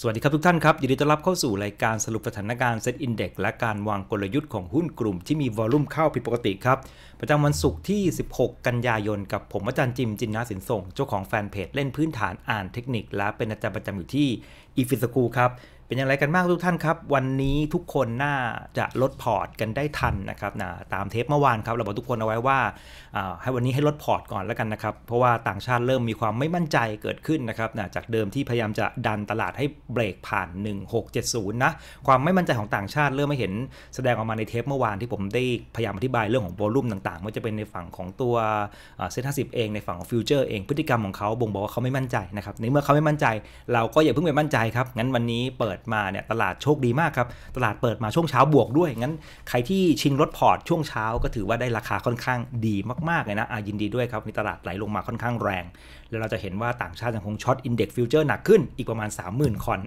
สวัสดีครับทุกท่านครับยินดีต้อนรับเข้าสู่รายการสรุปสถานการณ์เซ็ตอินเด็กและการวางกลยุทธ์ของหุ้นกลุ่มที่มีวอลุ่มเข้าผิดปกติครับ ประจำวันศุกร์ที่ 16 กันยายนกับ ผมอาจารย์จิมจินนาสินส่งเจ้าของแฟนเพจเล่นพื้นฐานอ่านเทคนิค และเป็นอาจารย์ประจำอยู่ที่อีฟิสกูครับเป็นอย่างไรกันบ้างทุกท่านครับ วันนี้ทุกคนน่าจะลดพอร์ตกันได้ทันนะครับนะตามเทปเมื่อวานครับเราบอกทุกคนเอาไว้ว่าให้วันนี้ให้ลดพอร์ตก่อนแล้วกันนะครับเพราะว่าต่างชาติเริ่มมีความไม่มั่นใจเกิดขึ้นนะครับจากเดิมที่พยายามจะดันตลาดให้เบรกผ่าน 1670นะความไม่มั่นใจของต่างชาติเริ่มไม่เห็น แสดงออกมาในเทปเมื่อวานที่ผมได้พยายามอธิบายเรื่องของโวลุ่มต่างๆว่าจะเป็นในฝั่งของตัวเซ็นห้าสิบเองในฝั่งของฟิวเจอร์เองพฤติกรรมของเขาบ่งบอกว่าเขาไม่มั่นใจนะครับในเมื่อเขาไม่มั่นใจ เราก็อย่าเพิ่งไปมั่นใจครับงั้นวันนี้เปิดมาเนี่ยตลาดโชคดีมากครับตลาดเปิดมาช่วงเช้าบวกด้วยงั้นใครที่ชิงรถพอร์ตช่วงเช้าก็ถือว่าได้ราคาค่อนข้างดีมากๆเลยนะอยินดีด้วยครับในตลาดไหลลงมาค่อนข้างแรงแล้วเราจะเห็นว่าต่างชาติยังคงช็อตอินเด็กซ์ฟิวเจอร์หนักขึ้น อีกประมาณ 30,000 คอน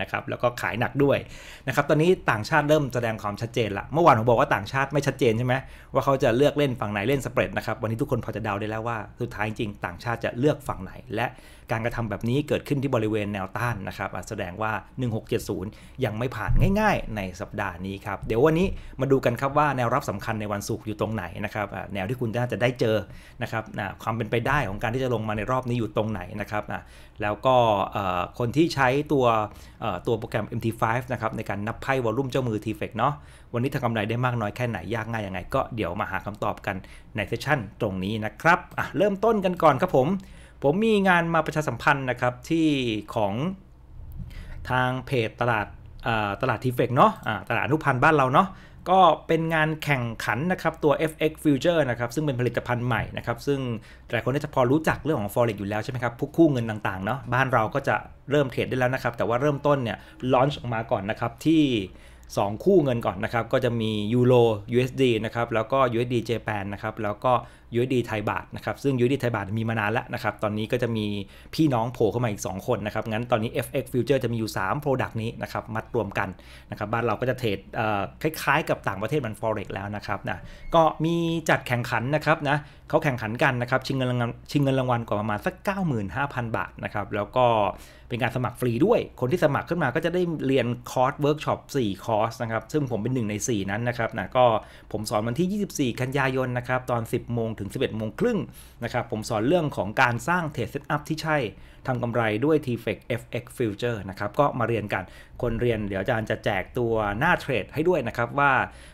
นะครับแล้วก็ขายหนักด้วยนะครับตอนนี้ต่างชาติเริ่มแสดงความชัดเจนละเมื่อวานผมบอกว่าต่างชาติไม่ชัดเจนใช่ไหม ว่าเขาจะเลือกเล่นฝั่งไหนเล่นสเปรดนะครับวันนี้ทุกคนพอจะเดาได้แล้วว่า สุดท้ายจริงต่างชาติจะเลือกฝั่งไหน และการกระทำแบบนี้เกิดขึ้นที่บริเวณแนวต้านนะครับแสดงว่า 1670 ยังไม่ผ่านง่ายๆ ในสัปดาห์นี้ครับเดี๋ยววันนี้มาดูกันครับว่าแนวรับสำคัญในวันศุกร์อยู่ตรงไหนนะครับแนวที่คุณน่าจะได้เจอนะครับความเป็นไปได้ของการที่จะลงมาในรอบนี้อยู่ตรงไหนนะครับนะแล้วก็คนที่ใช้ตัวตัวโปรแกรม MT5 นะครับในการนับไพ่วอลลุ่มเจ้ามือ t f e c เนาะ วันนี้ทำกำไรได้มากน้อยแค่ไหน ยากง่ายยังไง ก็เดี๋ยวมาหาคำตอบกันในเซสชั่นตรงนี้นะครับ เริ่มต้นกันก่อนครับผม ผมมีงานมาประชาสัมพันธ์นะครับ ที่ของทางเพจตลาดตลาดทีเฟกเนาะตลาดอนุพันธ์บ้านเราเนาะก็เป็นงานแข่งขันนะครับตัว FX Future นะครับซึ่งเป็นผลิตภัณฑ์ใหม่นะครับซึ่ง หลายคนน่าจะพอรู้จักเรื่องของ Forex อยู่แล้ว ใช่ไหมครับพวกคู่เงินต่างๆ เนาะบ้านเราก็จะเริ่มเทรดได้แล้วนะครับแต่ว่าเริ่มต้นเนี่ยลอนช์ออกมาก่อนนะครับที่ 2 คู่เงินก่อนนะครับก็จะมียูโร USD นะครับแล้วก็ USD Japan นะครับแล้วก็ USD ไทยบาทนะครับซึ่ง USD ไทยบาทมีมานานแล้วนะครับตอนนี้ก็จะมีพี่น้องโผล่เข้ามาอีก 2 คนนะครับงั้นตอนนี้ FX Future จะมีอยู่3 Product นี้นะครับมัดรวมกันนะครับบ้านเราก็จะเทรดคล้ายๆ กับต่างประเทศ มัน Forex แล้วนะครับนะก็มีจัดแข่งขันนะครับนะเขาแข่งขันกันนะครับชิงเงินรางวัลชิงเงินรางวัลกว่าประมาณสัก95,000 บาทนะครับแล้วก็เป็นการสมัครฟรีด้วยคนที่สมัครขึ้นมาก็จะได้เรียนคอร์สเวิร์กช็อป4คอร์สนะครับซึ่งผมเป็นหนึ่งใน4 นั้นนะครับนะก็ผมสอนวันที่ 24กันยายนนะครับตอน 10โมงถึงึง11โมงครึ่งนะครับผมสอนเรื่องของการสร้างเทรดเซตอัพที่ใช่ทำกำไรด้วย t f e FX Future นะครับก็มาเรียนกันคนเรียนเดี๋ยวอาจารย์จะแจกตัวหน้าเทรดให้ด้วยนะครับว่า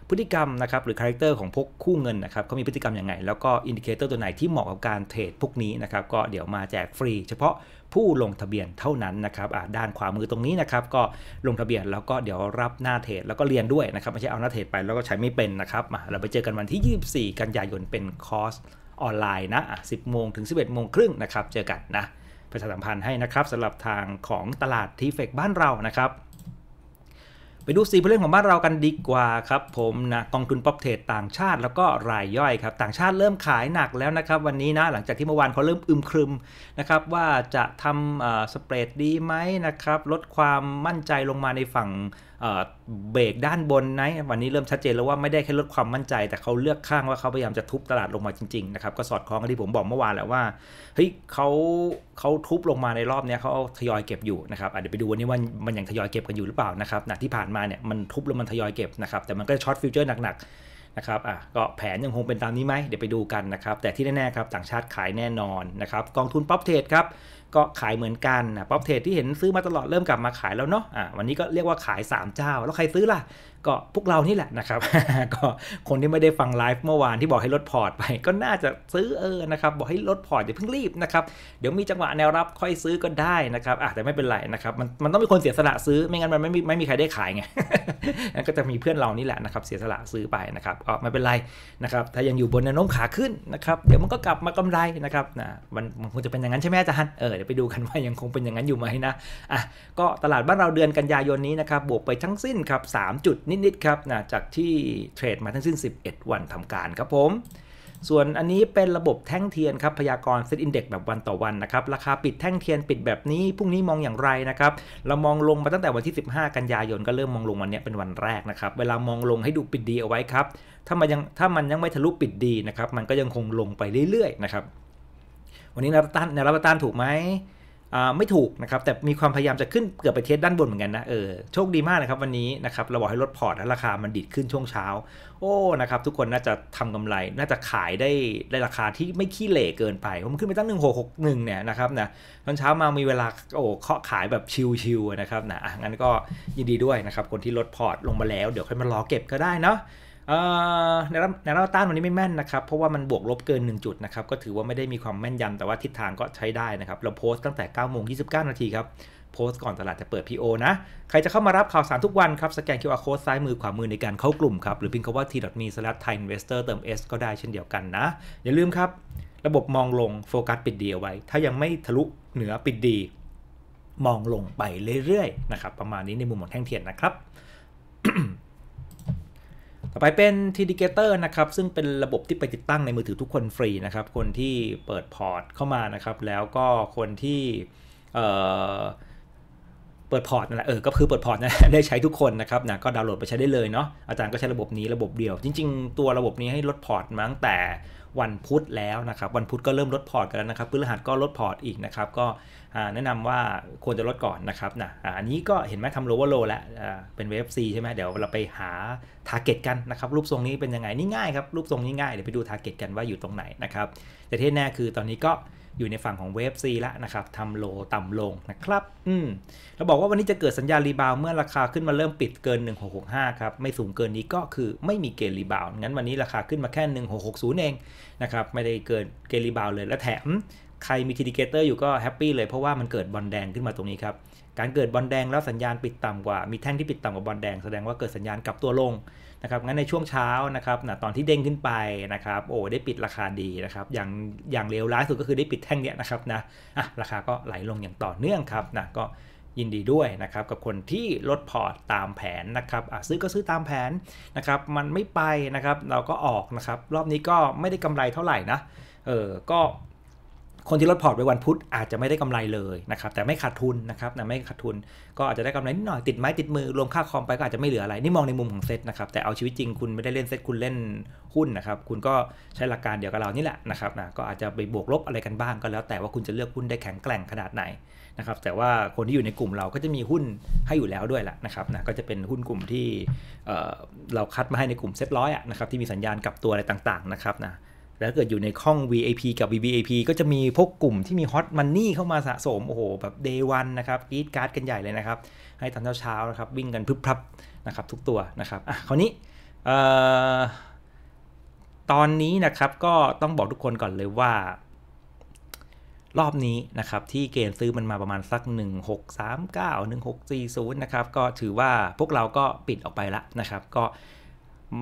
พฤติกรรมนะครับหรือคาแรคเตอร์ของพวกคู่เงินนะครับเขามีพฤติกรรมอย่างไงแล้วก็อินดิเคเตอร์ตัวไหนที่เหมาะกับการเทรดพวกนี้นะครับ ก็เดี๋ยวมาแจกฟรีเฉพาะผู้ลงทะเบียนเท่านั้นนะครับ ด้านขวามือตรงนี้นะครับ ก็ลงทะเบียนแล้วก็เดี๋ยวรับหน้าเทรดแล้วก็เรียนด้วยนะครับไม่ใช่เอาหน้าเทรดไปแล้ว ก็ใช้ไม่เป็นนะครับมาเราไปเจอกันวันที่ 24 กันยายนเป็นคอร์สออนไลน์นะ10 โมงถึง 11 โมงครึ่งนะครับเจอกันนะประชาสัมพันธ์ให้นะครับสำหรับทางของตลาดทีเฟกบ้านเรานะครับไปดูสีผู้เล่นของบ้านเรากันดีกว่าครับผมนะกองทุนป๊อปเทรดต่างชาติแล้วก็รายย่อยครับ ต่างชาติเริ่มขายหนักแล้วนะครับ วันนี้นะหลังจากที่เมื่อวานเขาเริ่มอึมครึมนะครับ ว่าจะทำสเปรดดีไหมนะครับ ลดความมั่นใจลงมาในฝั่งเบรกด้านบนนะวันนี้เริ่มชัดเจนแล้วว่าไม่ได้แค่ลดความมั่นใจ แต่เขาเลือกข้างว่าเขาพยายามจะทุบตลาดลงมาจริงๆนะครับก็สอดคล้องกับที่ผมบอกเมื่อวานแหละว่าเฮ้ยเขาเขาทุบลงมาในรอบนี้เขาทยอยเก็บอยู่นะครับเดี๋ยวไปดูวันนี้ว่ามันยังทยอยเก็บกันอยู่หรือเปล่านะครับนะที่ผ่านมาเนี่ยมันทุบแล้วมันทยอยเก็บนะครับแต่มันก็ช็อตฟิวเจอร์หนักๆนะครับอ่ะก็แผนยังคงเป็นตามนี้ไหมเดี๋ยวไปดูกันนะครับแต่ที่แน่ๆครับต่างชาติขายแน่นอนนะครับกองทุนป๊อปเทรดครับก็ขายเหมือนกันนะป๊อปเทรดที่เห็นซื้อมาตลอดเริ่มกลับมาขายแล้วเนาะอ่าวันนี้ก็เรียกว่าขาย3เจ้า แล้วใครซื้อล่ะก็พวกเรานี่แหละนะครับก็คนที่ไม่ได้ฟังไลฟ์เมื่อวานที่บอกให้ลดพอร์ตไปก็น่าจะซื้อเออนะครับบอกให้ลดพอร์ตอย่าเพิ่งรีบนะครับเดี๋ยวมีจังหวะแนวรับค่อยซื้อก็ได้นะครับอ่ะแต่ไม่เป็นไรนะครับมันมันต้องมีคนเสียสละซื้อไม่งั้น มันไม่มีไม่มีใครได้ขายไงก็จะมีเพื่อนเรานี่แหละนะครับเสียสละซื้อไปนะครับอ๋อไม่เป็นไรนะครับถ้ายังอยู่บนแนวโน้มขาขึ้นนะครับเดี๋ยวมันก็กลับมากำไรนะครับนะมันมันคงจะเป็นอย่างนั้นใช่ไหมอาจารย์เออเดี๋ยวไปดูกันว่ายังคงเป็นอย่างนั้นอยู่ไหมนะอ่ะก็ตลาดบ้านเราเดือนกันยายนนี้นะครับบวกไปทั้งสิ้นครับ3.1นิดๆครับนะจากที่เทรดมาทั้งสิ้น11 วันทำการครับผม ส่วนอันนี้เป็นระบบแท่งเทียนครับพยากรณ์เซตอินเด็กแบบวันต่อวันนะครับราคาปิดแท่งเทียนปิดแบบนี้พรุ่งนี้มองอย่างไรนะครับเรามองลงมาตั้งแต่วันที่ 15 กันยายน ก็เริ่มมองลงวันนี้เป็นวันแรกนะครับเวลามองลงให้ดูปิดดีเอาไว้ครับถ้ามันยังถ้ามันยังไม่ทะลุปิดดีนะครับมันก็ยังคงลงไปเรื่อยๆนะครับวันนี้นรับต้านนรับต้านถูกไหมไม่ถูกนะครับแต่มีความพยายามจะขึ้นเกือบไปเทสด้านบนเหมือนกันนะเออโชคดีมากนะครับวันนี้นะครับเราบอกให้ลดพอร์ตแล้วราคามันดิดขึ้นช่วงเช้า โอ้นะครับทุกคนน่าจะทำกำไรน่าจะขายได้ได้ราคาที่ไม่ขี้เหล่เกินไปผมขึ้นไปตั้ง 1661เนี่ยนะครับนะตอนเช้ามามีเวลาโอ้เคาะขายแบบชิวๆนะครับนะงั้นก็ยินดีด้วยนะครับคนที่ลดพอร์ตลงมาแล้วเดี๋ยวค่อยมารอเก็บก็ได้เนาะแนวแนวต้านวันนี้ไม่แม่นนะครับ เพราะว่ามันบวกลบเกิน 1 จุดนะครับ ก็ถือว่าไม่ได้มีความแม่นยำแต่ว่าทิศทางก็ใช้ได้นะครับ เราโพสต์ตั้งแต่9ก้าโมงยีนาทีครับ โพสต์ก่อนตลาดจะเปิด PO นะ ใครจะเข้ามารับข่าวสารทุกวันครับสแกน QR code ซ้ายมือ ขวามือในการเข้ากลุ่มครับ หรือพิมพ์คำว่า t.me s l a s h thai investor เติม s ก็ได้เช่นเดียวกันนะอย่าลืมครับ ระบบมองลงโฟกัสปิดดีเอาไว้ ถ้ายังไม่ทะลุเหนือปิดดี มองลงไปเรื่อยๆนะครับประมาณนี้ในมุมมองแท่งเทียนนะครับต่อไปเป็น t d g a t o r นะครับซึ่งเป็นระบบที่ไปติดตั้งในมือถือทุกคนฟรีนะครับคนที่เปิดพอร์ตเข้ามานะครับแล้วก็คนที่เเปิดพอร์ตนั่นแหละเออก็คือเปิดพอร์ตนะได้ใช้ทุกคนนะครับนะก็ดาวน์โหลดไปใช้ได้เลยเนาะอาจารย์ก็ใช้ระบบนี้ระบบเดียวจริงๆ ตัวระบบนี้ให้ลดพอร์ตมั้งแต่วันพุธแล้วนะครับวันพุธก็เริ่มลดพอร์ตกันแล้วนะครับพฤหัสก็ลดพอร์ตอีกนะครับก็แนะนำว่าควรจะ ลด ก่อนนะครับนะอันนี้ก็เห็นไหมทำโลว์โลแล้วเป็นเวฟซีใช่ไหมเดี๋ยวเราไปหาทาร์เก็ตกันนะครับรูปทรงนี้เป็นยังไงนี่ง่ายครับรูปทรงนี้ง่ายเดี๋ยวไปดูทาร์เก็ตกันว่าอยู่ตรง ไหนนะครับแต่ที่แน่คือตอนนี้ก็อยู่ในฝั่งของเวฟซีแล้วนะครับทำโลต่ำลงนะครับ อืมเราบอกว่าวันนี้จะเกิดสัญญาลรีบาวเมื่อราคาขึ้นมาเริ่มปิดเกิน 1665 ครับ ไม่สูงเกินนี้ก็คือไม่มีเกณฑ์รีบาวงั้นวันนี้ราคาขึ้นมาแค่ 1660 เองนะครับไม่ได้เกินเกณฑ์รีบาวเลยและแถม ใครมีทีดิเกเตอร์อยู่ก็แฮปปี้เลยเพราะว่ามันเกิดบอลแดงขึ้นมาตรงนี้ครับ การเกิดบอลแดงแล้วสัญญาณปิดต่ำกว่ามีแท่งที่ปิดต่ำกว่าบอลแดงแสดงว่าเกิดสัญญาณกลับตัวลงนะครับงั้นในช่วงเช้านะครับนะตอนที่เด้งขึ้นไปนะครับ โอ้ได้ปิดราคาดีนะครับอย่างอย่างเลวร้ายสุดก็คือได้ปิดแท่งเนี้ยนะครับนะอ่ะราคาก็ไหลลงอย่างต่อเนื่องครับนะก็ยินดีด้วยนะครับ กับคนที่ลดพอร์ตตามแผนนะครับซื้อก็ซื้อตามแผนนะครับมันไม่ไปนะครับ เราก็ออกนะครับ รอบนี้ก็ไม่ได้กำไรเท่าไหร่นะเออ ก็คนที่ลดพอร์ตไปวันพุธอาจจะไม่ได้กำไรเลยนะครับแต่ไม่ขาดทุนนะครับแต่ไม่ขาดทุน ก็อาจจะได้กำไรนิดหน่อยติดไม้ติดมือรวมค่าคอมไปก็อาจจะไม่เหลืออะไร นี่มองในมุมของเซตนะครับแต่เอาชีวิตจริงคุณไม่ได้เล่นเซตคุณเล่นหุ้นนะครับคุณก็ใช้หลักการเดียวกับเรานี่แหละนะครับนะก็อาจจะไปบวกลบอะไรกันบ้างก็แล้ว แต่ว่าคุณจะเลือกหุ้นได้แข็งแกร่งขนาดไหนนะครับ แต่ว่าคนที่อยู่ในกลุ่มเราก็จะมีหุ้นให้อยู่แล้วด้วยแหละนะครับนะก็จะเป็นหุ้นกลุ่มที่เราคัดมาให้ในกลุ่มเซตร้อยนะครับที่มีสัญญาณกลับตัวอะไรต่างๆ นะครับนะแล้วเกิดอยู่ในข้อง VAP กับ VVAP ก็จะมีพวกกลุ่มที่มีฮอตมันนี่เข้ามาสะสม โอ้โห แบบ day o n นะครับกีดการ์ดกันใหญ่เลยนะครับ ให้ตอนเช้าๆนะครับ วิ่งกันพึบพรับนะครับ ทุกตัวนะครับ อ่ะคราวนี้ ตอนนี้นะครับ ก็ต้องบอกทุกคนก่อนเลยว่า รอบนี้นะครับ ที่เกณฑ์ซื้อมันมาประมาณสัก 1639 1640 นะครับ ก็ถือว่าพวกเราก็ปิดออกไปละนะครับก็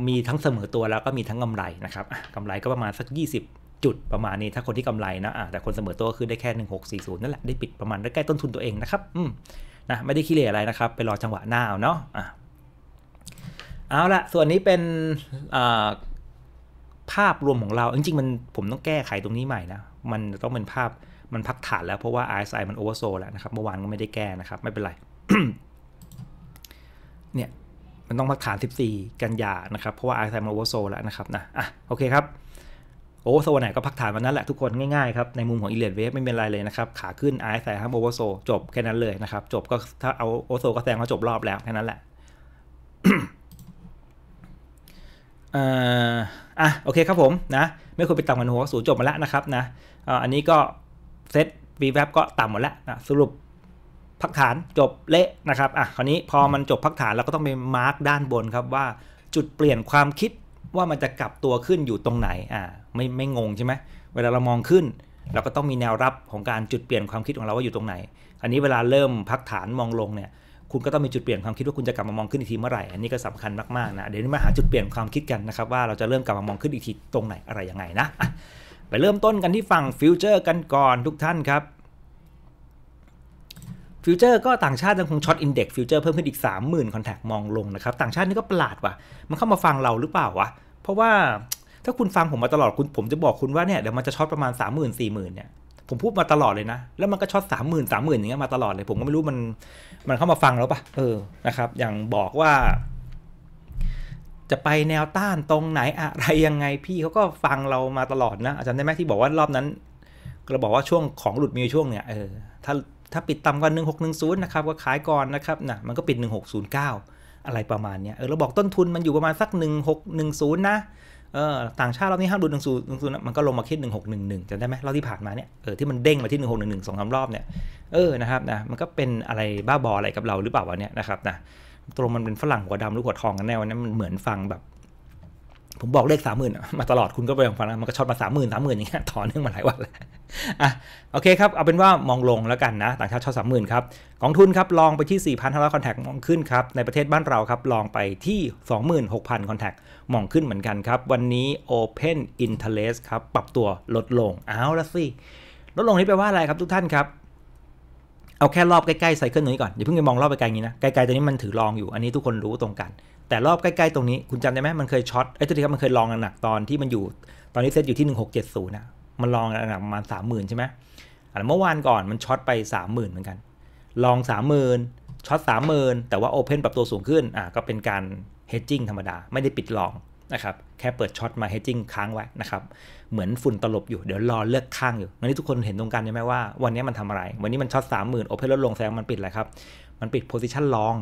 มีทั้งเสมอตัวแล้วก็มีทั้งกำไรนะครับกำไรก็ประมาณสัก 20 จุดประมาณนี้ ถ้าคนที่กำไรนะแต่คนเสมอตัวก็คือได้แค่ 1640นั่นแหละได้ปิดประมาณใกล้ต้นทุนตัวเองนะครับอืมนะไม่ได้ขี้เหร่อะไรนะครับไปรอจังหวะหน้าเนาะอ่ะเอาละส่วนนี้เป็นภาพรวมของเราจริงๆมันผมต้องแก้ไขตรงนี้ใหม่นะมันต้องเป็นภาพมันพักฐานแล้วเพราะว่า RSI มันโอเวอร์โซแล้วนะครับเมื่อวานก็ไม่ได้แก้นะครับไม่เป็นไรเนี่ยมันต้องพักฐาน14กันยานะครับ เพราะว่าไอซ์ไซม์โวโซแล้วนะครับนะอ่ะโอเคครับโอเวอร์โซไหนก็พักฐานวันนั้นแหละทุกคนง่าย ๆ ครับ ในมุมของอิเลียดเวฟไม่เป็นไรเลยนะครับ ขาขึ้นไอซ์ไซม์โอเวอร์โซจบแค่นั้นเลยนะครับจบก็ถ้าเอาโอเวอร์โซก็แซงเขาจบรอบแล้วแค่นั้นแหละอ่ะโอเคครับผมนะ ไม่ควรไปต่ำกันหัวสูนจบมาแล้วนะครับนะอันนี้ก็เซตวีแวบก็ต่ำหมดแล้วนะสรุปพักฐานจบเละนะครับอ่ะคราวนี้พอมันจบพักฐานเราก็ต้องไปมาร์กด้านบนครับว่าจุดเปลี่ยนความคิดว่ามันจะกลับตัวขึ้นอยู่ตรงไหนอ่าไม่ไม่งงใช่ไหมเวลาเรามองขึ้น เราก็ต้องมีแนวรับของการจุดเปลี่ยนความคิดของเราว่าอยู่ตรงไหน อันนี้เวลาเริ่มพักฐานมองลงเนี่ยคุณก็ต้องมีจุดเปลี่ยนความคิดว่าคุณจะกลับมามองขึ้นอีกทีเมื่อไหร่ อันนี้ก็สำคัญมากๆนะเดี๋ยวนี้มาหาจุดเปลี่ยนความคิดกันนะครับว่าเราจะเริ่มกลับมามองขึ้นอีกทีตรงไหนอะไรยังไงนะไปเริ่มต้นกันที่ฝั่งฟิวเจอร์ กันก่อนทุกท่านครับฟิวเจอร์ก็ต่างชาติยังคงช็อตอินเด็กซ์ฟิวเจอร์เพิ่มขึ้นอีก 30,000 คอนแทคมองลงนะครับ ต่างชาตินี่ก็ประหลาดว่ะ มันเข้ามาฟังเราหรือเปล่าวะ เพราะว่าถ้าคุณฟังผมมาตลอดคุณ ผมจะบอกคุณว่าเนี่ย เดี๋ยวมันจะช็อตประมาณ 3 0 0 0 0 4 0,000 เนี่ยผมพูดมาตลอดเลยนะ แล้วมันก็ช็อตสามหมื่นสามหมื่นอย่างเงี้ยมาตลอดเลย ผมก็ไม่รู้มัน มันเข้ามาฟังแล้วปะเออนะครับอย่างบอกว่า จะไปแนวต้านตรงไหนอะไรยังไงพี่เขาก็ฟังเรามาตลอดนะอาจารย์ได้ไหมที่บอกว่ารอบนั้นเราบอกว่าช่วงของหลุดมีช่วงเนี่ยเออถ้าถ้าปิดต่ำกว่า 1610นะครับ ก็ขายก่อนนะครับนะมันก็ปิด1609 อะไรประมาณเนี้ยเออเราบอกต้นทุนมันอยู่ประมาณสัก 1610นะเออต่างชาติเรานี่ห้ามดูหนึ่งศูนย์หนึ่งศูนย์มันก็ลงมาคิดหนึ่งหกหนึ่งหนึ่งจำได้ไหมเราที่ผ่านมา เนี่ยเออที่มันเด้งมาที่หนึ่งหกหนึ่งหนึ่งสองสามรอบเนี่ยเออนะครับนะมันก็เป็นอะไรบ้าบออะไรกับเราหรือเปล่าวะเนี่ยนะครับนะตรงมันเป็นฝรั่งหัวดำหรือหัวทองกันแน่วันนี้มันเหมือนฟังแบบผมบอกเลขสามหมื่นมาตลอดคุณก็ไปลองฟังนะมันก็ช็อตมาสามหมื่นสามหมื่นอย่างเงี้ยตอนเนื่องมาหลายวันแล้วอ่ะโอเคครับเอาเป็นว่ามองลงแล้วกันนะ ต่างชาติช็อตสามหมื่นครับกองทุนครับ ลองไปที่สี่พันห้าร้อยคอนแทคมองขึ้นครับ ในประเทศบ้านเราครับ ลองไปที่สองหมื่นหกพันคอนแทคมองขึ้นเหมือนกันครับ วันนี้ Open Interest ครับ ปรับตัวลดลงเอาละสิลดลงนี้แปลว่าอะไรครับทุกท่านครับเอาแค่รอบใกล้ๆไซเคิลนี้ก่อนอย่าเพิ่งไปมองรอบไปไกลนี้นะไกลๆตัวนี้มันถือรองอยู่อันนี้ทุกคนรู้ตรงกันแต่รอบใกล้ๆตรงนี้คุณจำได้ไหมมันเคยช็อตไอ้ตัวนี้ครับมันเคยลองหนักตอนที่มันอยู่ตอนนี้เซตอยู่ที่ 1670นะมันลองหนักประมาณ 30,000 ใช่ไหมอเมื่อวานก่อนมันช็อตไป 30,000 เหมือนกัน ลอง 30,000ช็อต30,000 แต่ว่าโอเพนปรับตัวสูงขึ้นอ่ะก็เป็นการเฮดจิ้งธรรมดาไม่ได้ปิดลองนะครับ แค่เปิดช็อตมาเฮดจิ้งค้างไว้นะครับ เหมือนฝุ่นตลบอยู่เดี๋ยวรอเลือกข้างอยู่วันนี้ทุกคนเห็นตรงกันใช่ไหมว่า วันนี้มันทำอะไรวันนี้มันช็อตสามหมื่นโอเพนลดลงแสดงมันปิดอะไรครับมันปิดโพซิชันลอง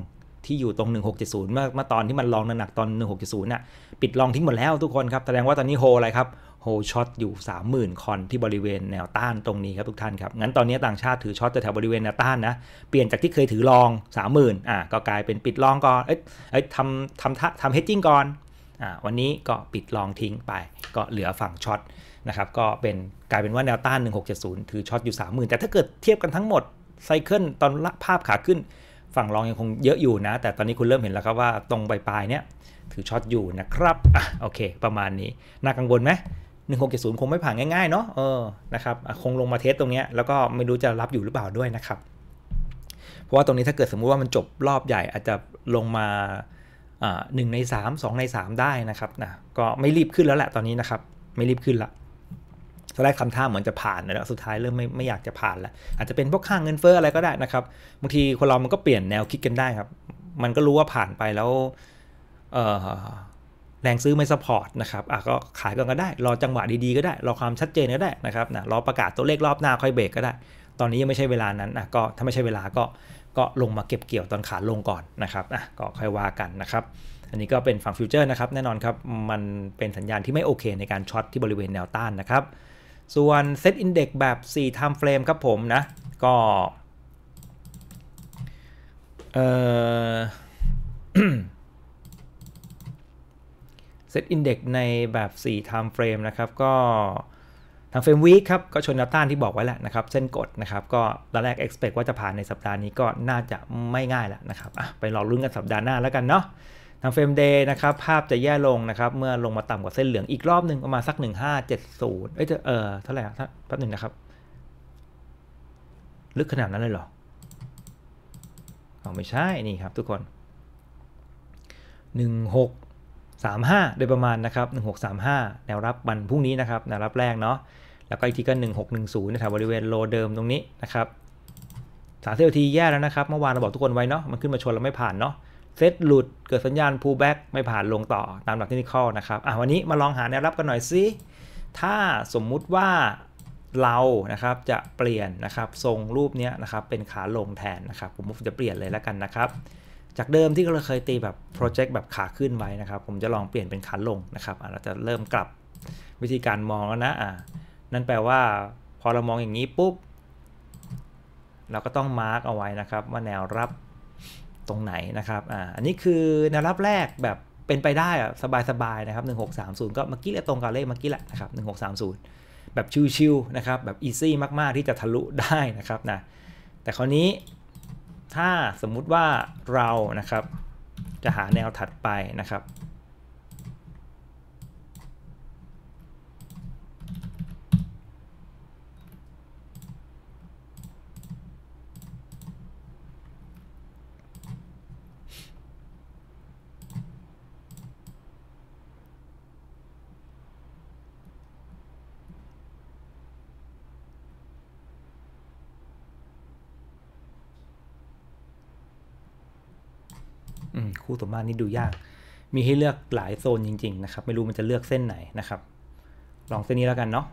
ที่อยู่ตรง 1670 เมื่อเมื่อตอนที่มันลองหนักตอน 1670 น่ะปิดลองทิ้งหมดแล้วทุกคนครับ แสดงว่าตอนนี้โฮอะไรครับ โฮช็อตอยู่ 30,000คอนที่บริเวณแนวต้านตรงนี้ครับทุกท่านครับ งั้นตอนนี้ต่างชาติถือช็อตแถวบริเวณแนวต้านนะ เปลี่ยนจากที่เคยถือลอง 30,000อ่ะก็กลายเป็นปิดลองก่อนเอ้ยเอ้ยทำทำทำเฮดจิ้งก่อนอ่ะวันนี้ก็ปิดลองทิ้งไป ก็เหลือฝั่งช็อตนะครับก็เป็นกลายเป็นว่าแนวต้าน 1670 ถือช็อตอยู่ 30,000 แต่ถ้าเกิดเทียบกันทั้งหมดไซเคิลตอนละภาพขาขึ้นฝั่งรองยังคงเยอะอยู่นะแต่ตอนนี้คุณเริ่มเห็นแล้วครับว่าตรงปลายเนี่ย ถือช็อตอยู่นะครับอ่ะโอเคประมาณนี้น่ากังวลไหมหนึ่งหกเจ็ดศูนย์คงไม่ผ่านง่ายๆเนาะเออนะครับคงลงมาเทสตรงเนี้ยแล้วก็ไม่รู้จะรับอยู่หรือเปล่าด้วยนะครับเพราะว่าตรงนี้ถ้าเกิดสมมุติว่ามันจบรอบใหญ่อาจจะลงมาหนึ่งในสามสองในสามได้นะครับนะก็ไม่รีบขึ้นแล้วแหละตอนนี้นะครับไม่รีบขึ้นละตอนแรกทำท่าเหมือนจะผ่านแล้วสุดท้ายเริ่มไม่ไม่อยากจะผ่านแล้วอาจจะเป็นพวกข้างเงินเฟ้ออะไรก็ได้นะครับบางทีคนเรามันก็เปลี่ยนแนวคิดกันได้ครับมันก็รู้ว่าผ่านไปแล้วแรงซื้อไม่สปอร์ตนะครับอ่ะก็ขายกอนก็ได้รอจังหวะดีๆก็ได้รอความชัดเจนก็ได้นะครับนะรอประกาศตัวเลขรอบหน้าค่อยเบรกก็ได้ ตอนนี้ยังไม่ใช่เวลานั้นนะก็ถ้าไม่ใช่เวลาก็ก็ลงมาเก็บเกี่ยวตอนขาลงก่อนนะครับอ่ะก็ค่อยว่ากันนะครับอันนี้ก็เป็นฝั่งฟิวเจอร์นะครับแน่นอนครับ มันเป็นสัญญาณที่ไม่โอเคในการช็อตที่บริเวณแนวต้านนะครับส่วน Set Index แบบ 4 Time Frame ครับผมนะก็เออ Set Index ในแบบ 4 Time Frame นะครับ ก็ทางเฟรมวีคครับก็ชนแนวต้านที่บอกไว้แล้วนะครับ เส้นกดนะครับ ก็ตอนแรก expect ว่าจะผ่านในสัปดาห์นี้ก็น่าจะไม่ง่ายแล้วนะครับ ไปรอรุ่นกันสัปดาห์หน้าแล้วกันเนาะทำเฟรมเดย์นะครับภาพจะแย่ลงนะครับเมื่อลงมาต่ำกว่าเส้นเหลืองอีกรอบหนึ่งประมาณสัก 1570เอ้ยเออเท่าไหร่ครับแป๊บหนึ่งนะครับลึกขนาดนั้นเลยเหรอของไม่ใช่นี่ครับทุกคน 1635 โดยประมาณนะครับ1635แนวรับวันพรุ่งนี้นะครับแนวรับแรกเนาะแล้วก็อีกทีก็ 1610นแถวบบริเวณโลเดิมตรงนี้นะครับสามเซวทีแย่แล้วนะครับเมื่อวานเราบอกทุกคนไว้เนาะมันขึ้นมาชนเราไม่ผ่านเนาะเซตหลุดเกิดสัญญาณ pullback ไม่ผ่านลงต่อ ตามหลักเทคนิคนะครับ อ่ะวันนี้มาลองหาแนวรับกันหน่อยสิ ถ้าสมมุติว่าเรานะครับจะเปลี่ยนนะครับทรงรูปนี้นะครับเป็นขาลงแทนนะครับผมจะเปลี่ยนเลยแล้วกันนะครับ จากเดิมที่เราเคยตีแบบโปรเจกต์แบบขาขึ้นไว้นะครับ ผมจะลองเปลี่ยนเป็นขาลงนะครับเราจะเริ่มกลับวิธีการมองแล้วนะ อ่า นั่นแปลว่าพอเรามองอย่างนี้ปุ๊บเราก็ต้องมาร์กเอาไว้นะครับว่าแนวรับตรงไหนนะครับอ่าอันนี้คือแนวรับแรกแบบเป็นไปได้อะสบายๆนะครับ1630 ก็เมื่อกี้แหละตรงกับเลขเมื่อกี้แหละนะครับ1630 แบบชิวๆนะครับ แบบอีซี่มากๆที่จะทะลุได้นะครับนะ แต่คราวนี้ถ้าสมมุติว่าเรานะครับจะหาแนวถัดไปนะครับคู่สมมาตรนี่ดูยาก มีให้เลือกหลายโซนจริง ๆ นะครับ ไม่รู้มันจะเลือกเส้นไหนนะครับ ลองเส้นนี้แล้วกันเนาะ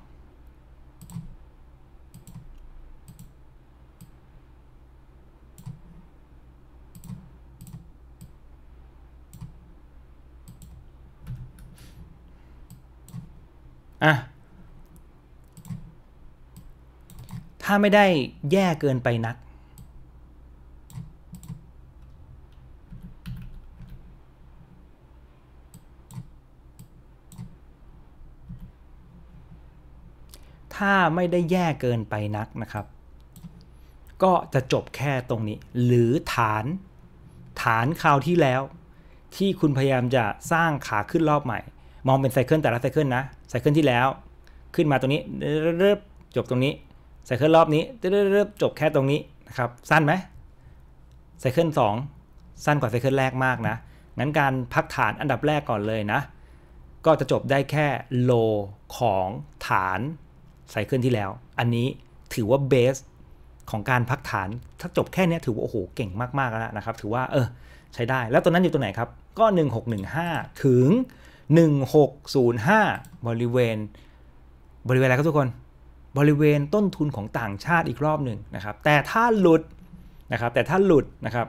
อะ ถ้าไม่ได้แย่เกินไปนักถ้าไม่ได้แย่เกินไปนักนะครับ ก็จะจบแค่ตรงนี้ หรือฐานฐานคราวที่แล้ว ที่คุณพยายามจะสร้างขาขึ้นรอบใหม่ มองเป็นไซเคิลแต่ละไซเคิลนะ ไซเคิลที่แล้ว ขึ้นมาตรงนี้ เริ่จบตรงนี้ ไซเคิลรอบนี้ เริ่จบแค่ตรงนี้ นะครับ สั้นไหมไซเคิลสองสั้นกว่าไซเคิลแรกมากนะ งั้นการพักฐานอันดับแรกก่อนเลยนะ ก็จะจบได้แค่โลของฐานไซเคิลที่แล้ว อันนี้ถือว่าเบสของการพักฐาน ถ้าจบแค่นี้ถือว่าโอ้โหเก่งมากๆแล้วนะครับ ถือว่าเออใช้ได้ แล้วตัวนั้นอยู่ตัวไหนครับ ก็ 1615 ถึง 1605 บริเวณบริเวณอะไรครับทุกคน บริเวณต้นทุนของต่างชาติอีกรอบหนึ่งนะครับ แต่ถ้าหลุดนะครับ แต่ถ้าหลุดนะครับ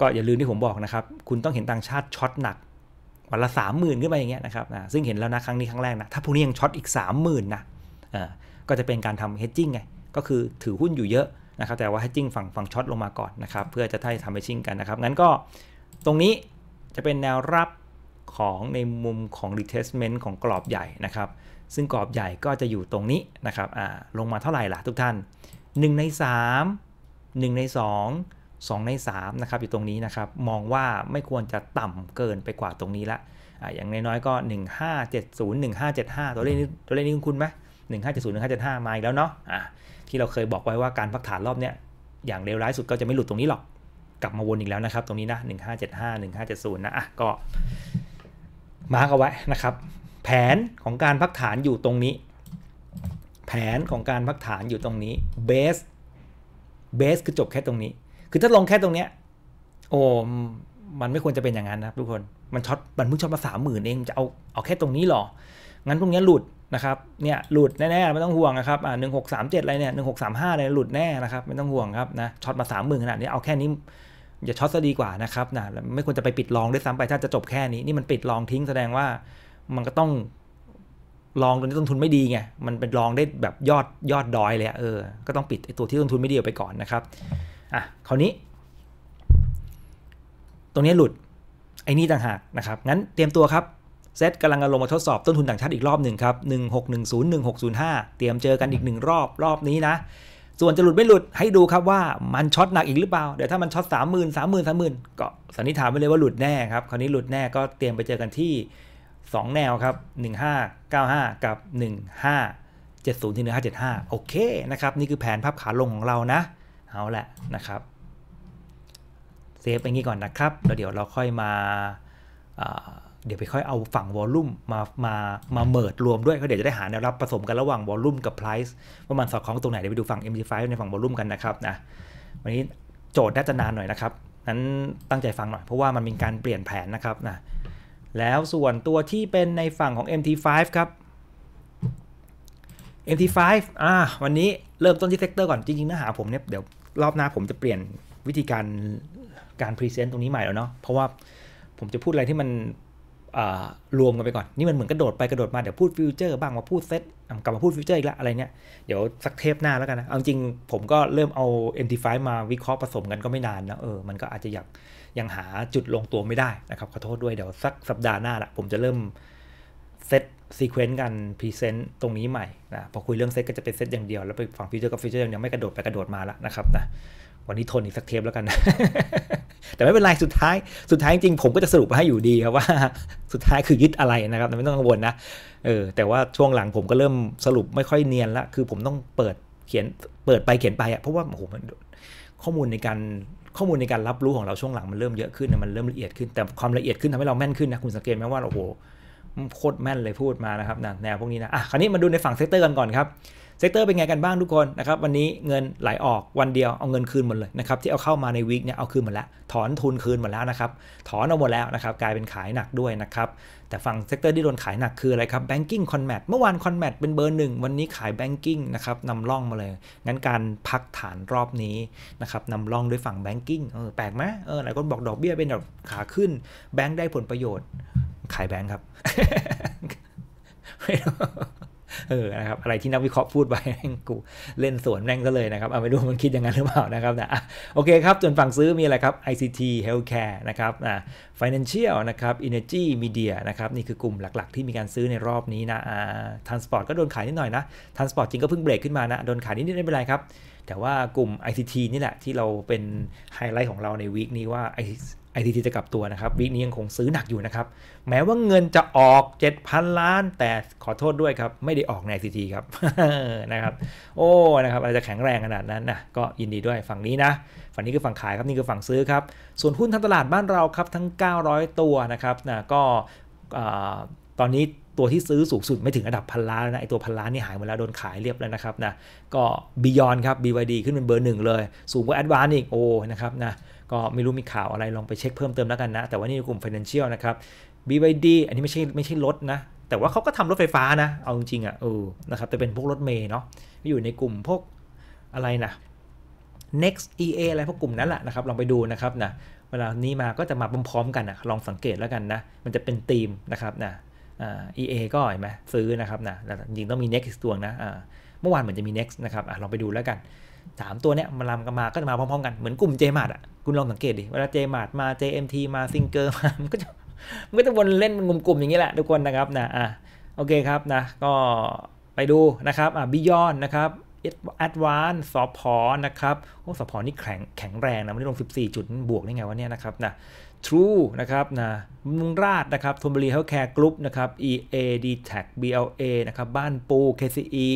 ก็อย่าลืมที่ผมบอกนะครับ คุณต้องเห็นต่างชาติช็อตหนัก วันละสามหมื่นขึ้นไปอย่างเงี้ยนะครับนะซึ่งเห็นแล้วนะครั้งนี้ครั้งแรกนะ ถ้าพวกนี้ยังช็อตอีกสามหมื่นนะก็จะเป็นการทำ hedging ไงก็คือถือหุ้นอยู่เยอะนะครับแต่ว่า hedging ฝั่งฝั่งช็อตลงมาก่อนนะครับเพื่อจะได้ทำ hedging กันนะครับ งั้นก็ตรงนี้จะเป็นแนวรับของในมุมของ r e t ทส c e m e n t ของกรอบใหญ่นะครับซึ่งกรอบใหญ่ก็จะอยู่ตรงนี้นะครับอ่าลงมาเท่าไหร่ล่ะทุกท่าน 1 ใน 3 1 ใน 2 2 ใน3นะครับอยู่ตรงนี้นะครับ มองว่าไม่ควรจะต่ำเกินไปกว่าตรงนี้ละอ่าอย่างน้อยๆก็ 1570 1575ตัวเลขนี้ตัวเลขนี้คุณไหม1570 1575 มาอีกแล้วเนาะะที่เราเคยบอกไว้ว่าการพักฐานรอบเนี้ย อย่างเลวร้ายสุดก็จะไม่หลุดตรงนี้หรอกกลับมาวนอีกแล้วนะครับตรงนี้นะ1575 1570นะอ่ะก็ มาร์กเอาไว้นะครับ แผนของการพักฐานอยู่ตรงนี้ แผนของการพักฐานอยู่ตรงนี้เบสเบสคือจบแค่ตรงนี้คือถ้าลงแค่ตรงเนี้ยโอ้มันไม่ควรจะเป็นอย่างนั้นนะทุกคน มันช็อตมันเพิ่งช็อตมาสามหมื่นเองจะเอาเอาแค่ตรงนี้หรองั้นพ่งนี้หลุดนะครับเนี่ยหลุดแน่ๆไม่ต้องห่วงนะครับอ่าหนึ่งหกสามเจ็ดอะไรเนี่ยหนึ่งหกสามห้าเะไรยหลุดแน่นะครับ ไม่ต้องห่วงครับนะช็อตมาสามหมื่นขนาดนี้เอาแค่นี้อย่าช็อตซะดีกว่านะครับนะไม่ควรจะไปปิดลองด้วยซ้ำไปถ้าจะจบแค่นี้นี่มันปิดลองทิ้งแสดงว่ามันก็ต้องลองตัวนี้ต้นทุนไม่ดีไงมันเป็นลองได้แบบยอดยอดดอยเลยเออ ก็ต้องปิดตัวที่ต้นทุนไม่ดีออกไปก่อนนะครับอ่ะคราวนี้ ตรงนี้หลุดไอ้นี่ต่างหากนะครับงั้นเตรียมตัวครับเซตกำลังลงมาทดสอบต้นทุนต่างชาติอีกรอบหนึ่งครับ 1610-1605 เตรียมเจอกันอีกหนึ่งรอบ รอบนี้นะ ส่วนจะหลุดไม่หลุดให้ดูครับว่ามันช็อตหนัก อีกหรือเปล่า เดี๋ยวถ้า มันช็อต30,000 30,000 30,000ก็สันนิษฐานไปเลยว่าหลุดแน่ครับ คราวนี้หลุดแน่ก็เตรียมไปเจอกันที่ 2 แนวครับ 1595 กับ 1570ที่1575โอเคนะครับนี่คือแผนภาพขาลงของเรานะเอาแหละนะครับเซฟไปงี้ก่อนนะครับเดี๋ยวเราค่อยมาเดี๋ยวไปค่อยเอาฝั่งวอลลุ่มมามามาเมิดรวมด้วยเขเดี๋ยวจะได้หาแนวรับผสมกันระหว่างวอลลุ่มกับไพรส์ว่ามันสอดคล้องตรงไหนเดี๋ยวไปดูฝั่ง MD5 ในฝั่งวอลลุ่มกันนะครับนะวันนี้โจทย์น่าจะนานหน่อยนะครับนั้นตั้งใจฟังหน่อย เพราะว่ามันเป็นการเปลี่ยนแผนนะครับนะแล้วส่วนตัวที่เป็นในฝั่งของ MT5 ครับ MT5 อ่าวันนี้เริ่มต้นที่เซกเตอร์ก่อนจริงๆเนื้อหาผมเนี่ยเดี๋ยวรอบหน้าผมจะเปลี่ยนวิธีการการพรีเซนต์ตรงนี้ใหม่แล้วเนาะเพราะว่าผมจะพูดอะไรที่มันรวมกันไปก่อน นี่มันเหมือนกระโดดไปกระโดดมา เดี๋ยวพูดฟิวเจอร์บ้าง มาพูดเซตกลับมาพูดฟิวเจอร์อีกละอะไรเนี่ย เดี๋ยวสักเทปหน้าแล้วกันนะเอาจริงผมก็เริ่มเอา MT5 มาวิเคราะห์ผสมกันก็ไม่นานนะเออมันก็อาจจะยังยังหาจุดลงตัวไม่ได้นะครับ ขอโทษด้วยเดี๋ยวสักสัปดาห์หน้าละผมจะเริ่มเซตซีเควนต์กันพรีเซนต์ตรงนี้ใหม่นะพอคุยเรื่องเซตก็จะเป็นเซตอย่างเดียวแล้วไปฝั่งฟิวเจอร์กับฟิวเจอร์ยังไม่กระโดดไปกระโดดมาละนะครับนะวันนี้ทนอีกสักเทปแล้วกันนะ แต่ไม่เป็นไร สุดท้าย สุดท้ายจริงผมก็จะสรุปให้อยู่ดีครับว่าสุดท้ายคือยึดอะไรนะครับไม่ต้องกังวลนะ เออ แต่ว่าช่วงหลังผมก็เริ่มสรุปไม่ค่อยเนียนละคือผมต้องเปิดเขียนเปิดไปเขียนไปอะเพราะว่าโอ้โหมันข้อมูลในการข้อมูลในการรับรู้ของเรา ช่วงหลังมันเริ่มเยอะขึ้น มันเริ่มละเอียดขึ้น แต่ความละเอียดขึ้นทำให้เราแม่นขึ้นนะ คุณสังเกตไหมว่าโอ้โหโคตรแม่นเลยพูดมานะครับนะแนวพวกนี้นะ อ่ะ คราวนี้มาดูในฝั่งเซกเตอร์กันก่อนครับเซกเตอร์เป็นไงกันบ้างทุกคนนะครับวันนี้เงินไหลออกวันเดียวเอาเงินคืนหมดเลยนะครับที่เอาเข้ามาในวีคเนี่ยเอาคืนหมดแล้ว ถอนทุนคืนหมดแล้วนะครับ ถอนเอาหมดแล้วนะครับกลายเป็นขายหนักด้วยนะครับ แต่ฝั่งเซกเตอร์ที่โดนขายหนักคืออะไรครับแบงกิ้งคอนแมทเมื่อวานคอนแมทเป็นเบอร์หนึ่งวันนี้ขายแบงกิ้งนะครับนำล่องมาเลย งั้นการพักฐานรอบนี้นะครับนำล่องด้วยฝั่งแบงกิ้งเออแปลกไหมเออหลายคนบอกดอกเบี้ยเป็นแบบขาขึ้น แบงค์ได้ผลประโยชน์ ขายแบงค์ครับเออนะครับอะไรที่นักวิเคราะห์พูดไปแม่งกูเล่นสวนแม่งซะเลยนะครับเอาไปดูมันคิดยังไงหรือเปล่านะครับนะโอเคครับส่วนฝั่งซื้อมีอะไรครับ ICT Healthcare นะครับนะ Financial นะครับ Energy Media นะครับ นี่คือกลุ่มหลักๆที่มีการซื้อในรอบนี้นะอ่าทานสปอร์ตก็โดนขายนิดหน่อยนะทานสปอร์ตจริงก็เพิ่งเบรกขึ้นมานะ โดนขายนิดนิดไม่เป็นไรครับแต่ว่ากลุ่ม ICT นี่แหละที่เราเป็นไฮไลท์ของเราในวีคนี้ว่าไอทีจะกลับตัวนะครับวีนี้ยังคงซื้อหนักอยู่นะครับ แม้ว่าเงินจะออก 7,000 ล้าน แต่ขอโทษด้วยครับ ไม่ได้ออกในไีทีครับนะครับ โอ้นะครับอาจจะแข็งแรงขนาดนั้นนะก็ยินดีด้วยฝั่งนี้นะ ฝั่งนี้คือฝั่งขายครับนี่คือฝั่งซื้อครับ ส่วนหุ้นทั้งตลาดบ้านเราครับทั้ง 900 ตัวนะครับนะก็ตอนนี้ตัวที่ซื้อสูงสุด ไม่ถึงระดับพันล้านนะไอตัวพันล้านนี่หายหมดแล้วโดนขายเรียบแล้วนะครับนะก็บียอนครับ BYD ขึ้นเป็นเบอร์หนึ่งเลย สูงกว่าแอดวานอีกโอ้นะครับนะก็ไม่รู้มีข่าวอะไรลองไปเช็คเพิ่มเติมแล้วกันนะแต่ว่านี่กลุ่ม Financial นะครับ BYD อันนี้ไม่ใช่ไม่ใช่รถนะแต่ว่าเขาก็ทำรถไฟฟ้านะเอาจริงๆอะ่ะเออนะครับแต่เป็นพวกรถเมย์เนาะอยู่ในกลุ่มพวกอะไรนะ next EA อะไรพวกกลุ่มนั้นแหละนะครับลองไปดูนะครับนะเวลานี้มาก็จะมาพร้อมๆ กันนะลองสังเกตแล้วกันนะมันจะเป็นธีมนะครับนะ EA ก็เห็นไหมซื้อนะครับนะจริงต้องมี next ตัวนะเมื่อวานเหมือนจะมี next นะครับลองไปดูแล้วกันสามตัวเนี้ยมันลำกันมา ก็จะมาพร้อมๆกัน เหมือนกลุ่มเจมาร์ดอ่ะ คุณลองสังเกตดิ เวลาเจมาร์ดมา JMT มาซิงเกอร์มา มันก็จะมันก็จะวนเล่นเป็นกลุ่มๆอย่างนี้แหละทุกคนนะครับนะ อ่ะ โอเคครับนะ ก็ไปดูนะครับ อ่ะบิยอนนะครับแอดวานสอพอนะครับ โอ้สอพอนี่แข็ง แข็งแรงนะ มันได้ลง 14 จุดบวกได้ไงวะเนี่ยนะครับนะ True นะครับนะมุงราชนะครับทนบรีเฮลท์แคร์กรุ๊ปนะครับ EA d t a c BLA นะครับ บ้านปู KCE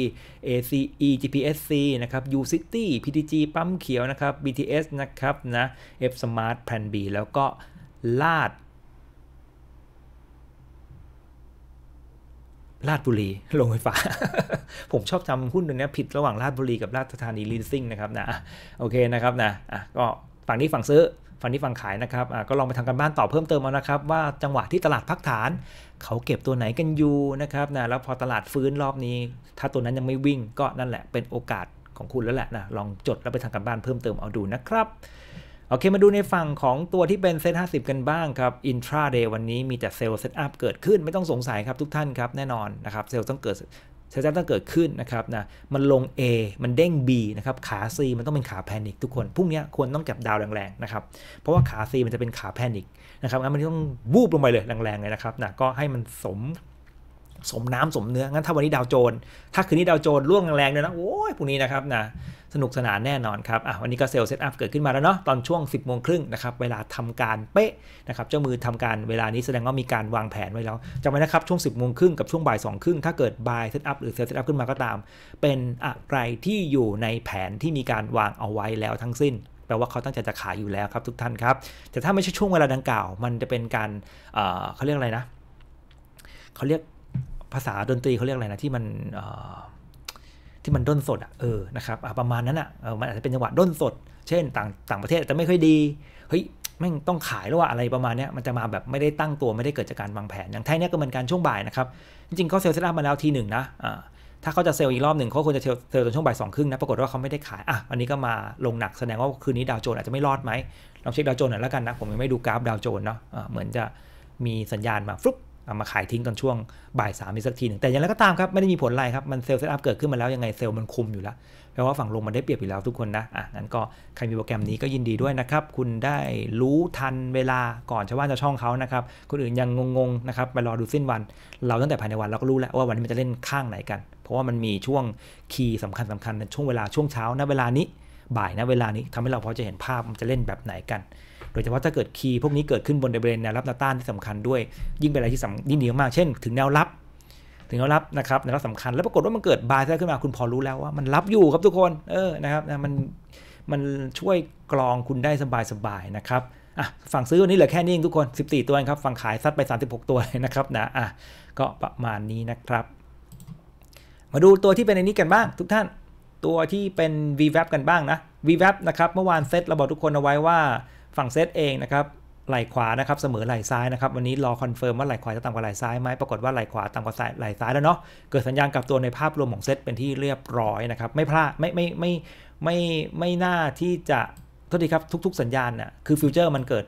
ACE GPSC นะครับ U City PTG ปั๊มเขียวนะครับ BTS นะครับนะ F Smart Plan B แล้วก็ลาด ลาดบุรีลงไฟฟ้า ผมชอบจำหุ้นตัวนี้ ผิดระหว่างลาดบุรีกับลาชธานีลินซิ่งนะครับนะ โอเคนะครับนะอ่ะก็ ฝั่งนี้ฝั่งซื้อฟันนี้ฟังขายนะครับก็ลองไปทำกันบ้านต่อเพิ่มเติมเอานะครับว่าจังหวะที่ตลาดพักฐานเขาเก็บตัวไหนกันอยู่นะครับนะแล้วพอตลาดฟื้นรอบนี้ ถ้าตัวนั้นยังไม่วิ่ง ก็นั่นแหละเป็นโอกาสของคุณแล้วแหละนะลองจดแล้วไปทำกันบ้านเพิ่มเติมเอาดูนะครับโอเคมาดูในฝั่งของตัวที่เป็นเซ็ตห้กันบ้างครับอินทราเดย์วันนี้มีแต่เซลล์เซตอัพเกิดขึ้นไม่ต้องสงสัยครับทุกท่านครับแน่นอนนะครับเซลล์ต้องเกิดเซลล์จ้มต้องเกิดขึ้นนะครับนะมันลง A มันเด้ง B นะครับขา C มันต้องเป็นขาแพนิคทุกคน พรุ่งนี้ควรต้องจับดาวแรงๆนะครับเพราะว่าขา C มันจะเป็นขาแพนิคนะครับงั้นมันต้องวูบลงไปเลยแรงๆ เลยนะครับนะก็ให้มันสมสม น้ำสมเนื้อ งั้นถ้าวันนี้ดาวโจร ถ้าคืนนี้ดาวโจรร่วงแรงๆเลยนะโอ้ยพรุ่งนี้นะครับนะสนุกสนานแน่นอนครับ อ่ะวันนี้ก็เซลล์เซตอัพเกิดขึ้นมาแล้วเนาะ ตอนช่วง10บโมงครึ่งนะครับ เวลาทำการเป๊ะนะครับ เจ้ามือทำการ เวลานี้แสดงว่ามีการวางแผนไว้แล้วจำไว้นะครับ ช่วง10บโมงครึ่งกับช่วงบ่ายสองครึ่งถ้าเกิดบ่ายเซตอัพหรือเซลล์เซตอัพขึ้นมาก็ตาม เป็นอะไรที่อยู่ในแผนที่มีการวางเอาไว้แล้วทั้งสิ้น แปลว่าเขาตั้งใจจะขายอยู่แล้วครับทุกท่านครับแต่ถ้าไม่ใช่ช่วงเวลาดังกล่าว มันจะเป็นการเเขาเรียกอะไรนะเขาเรียกภาษาดนตรีเขาเรียกอะไรนะที่มันที่มันด้นสดอ่ะเออนะครับประมาณนั้นอ่ะมันอาจจะเป็นจังหวะด้นสด เช่นต่าง ต่างประเทศจะไม่ค่อยดีเฮ้ยแม่งต้องขายแล้วว่าอะไรประมาณนี้มันจะมาแบบไม่ได้ตั้งตัวไม่ได้เกิดจากการวางแผนอย่างไทยเนี่ยก็เหมือนการช่วงบ่ายนะครับ จริง ๆเขาเซลล์เซ็ตอัพมาแล้วทีหนึ่งนะถ้าเขาจะเซลล์อีกรอบหนึ่งเขาควรจะเซลล์ตอนช่วงบ่ายสองครึ่งนะปรากฏว่าเขาไม่ได้ขายอ่ะอันนี้ก็มาลงหนักแสดงว่าคืนนี้ดาวโจนอาจจะไม่รอดไหมลองเช็คดาวโจนหน่อยแล้วกันนะผมยังไม่ดูกราฟดาวโจนเนาะะเหมือนจะมีสัญญาณมาฟลุ๊ปเอามาขายทิ้งตอนช่วงบ่ายสามอีกสักทีหนึ่งแต่อย่างไรก็ตามครับไม่ได้มีผลอะไรครับมันเซลล์เซตอัพเกิดขึ้นมาแล้วยังไงเซลล์มันคุมอยู่แล้วแปลว่าฝั่งลงมันได้เปรียบอยู่แล้วทุกคนนะอ่ะงั้นก็ ใครมีโปรแกรมนี้ก็ยินดีด้วยนะครับ คุณได้รู้ทันเวลาก่อนชาวบ้านชาวช่องเขานะครับ คนอื่นยังงงๆนะครับไปรอดูสิ้นวัน เราตั้งแต่ภายในวันเราก็รู้แล้ว ว่าวันนี้มันจะเล่นข้างไหนกัน เพราะว่ามันมีช่วงคีย์สำคัญสำคัญในช่วงเวลาช่วงเช้านะเวลานี้บ่ายนะเวลานี้ทำให้เราพอจะเห็นภาพมันจะเล่นแบบไหนกันยเฉพาะถ้าเกิดคีย์พวกนี้เกิดขึ้นบนบริเวณแนวรับนาต้านที่สำคัญด้วย ยิ่งเป็นอะไรที่สำยิ่งดีมากเช่นถึงแนวรับ ถึงแนวรับนะครับแนวรับสำคัญ แล้วปรากฏว่ามันเกิดบายขึ้นมาคุณพอรู้แล้วว่ามันรับอยู่ครับทุกคน เออนะครับมันมันช่วยกรองคุณได้สบายๆ นะครับอ่ะฝั่งซื้อวันนี้เหลือแค่นี้เองทุกคน 14 ตัวเองครับฝั่งขายซัดไป 36 ตัวเลยนะครับนะอ่ะก็ประมาณนี้นะครับ มาดูตัวที่เป็นในนี้กันบ้าง ทุกท่านตัวที่เป็น v แ a p กันบ้างนะ v แ a p นะครับเมื่อวานเซตเราบอกทุกคนเอาไว้ว่าฝั่งเซตเองนะครับ ไหลขวานะครับ เสมอไหลซ้ายนะครับ วันนี้รอคอนเฟิร์มว่าไหลขวาจะต่ำกว่าไหลซ้ายไหมปรากฏว่าไหลขวาต่ำกว่าไหลซ้ายแล้วเนาะ เกิดสัญญาณกลับตัวในภาพรวมของเซตเป็นที่เรียบร้อยนะครับ ไม่พลาด ไม่ไม่ไม่ไม่ไม่น่าที่จะโทษทีครับทุกๆ สัญญาณน่ะ คือฟิวเจอร์มันเกิด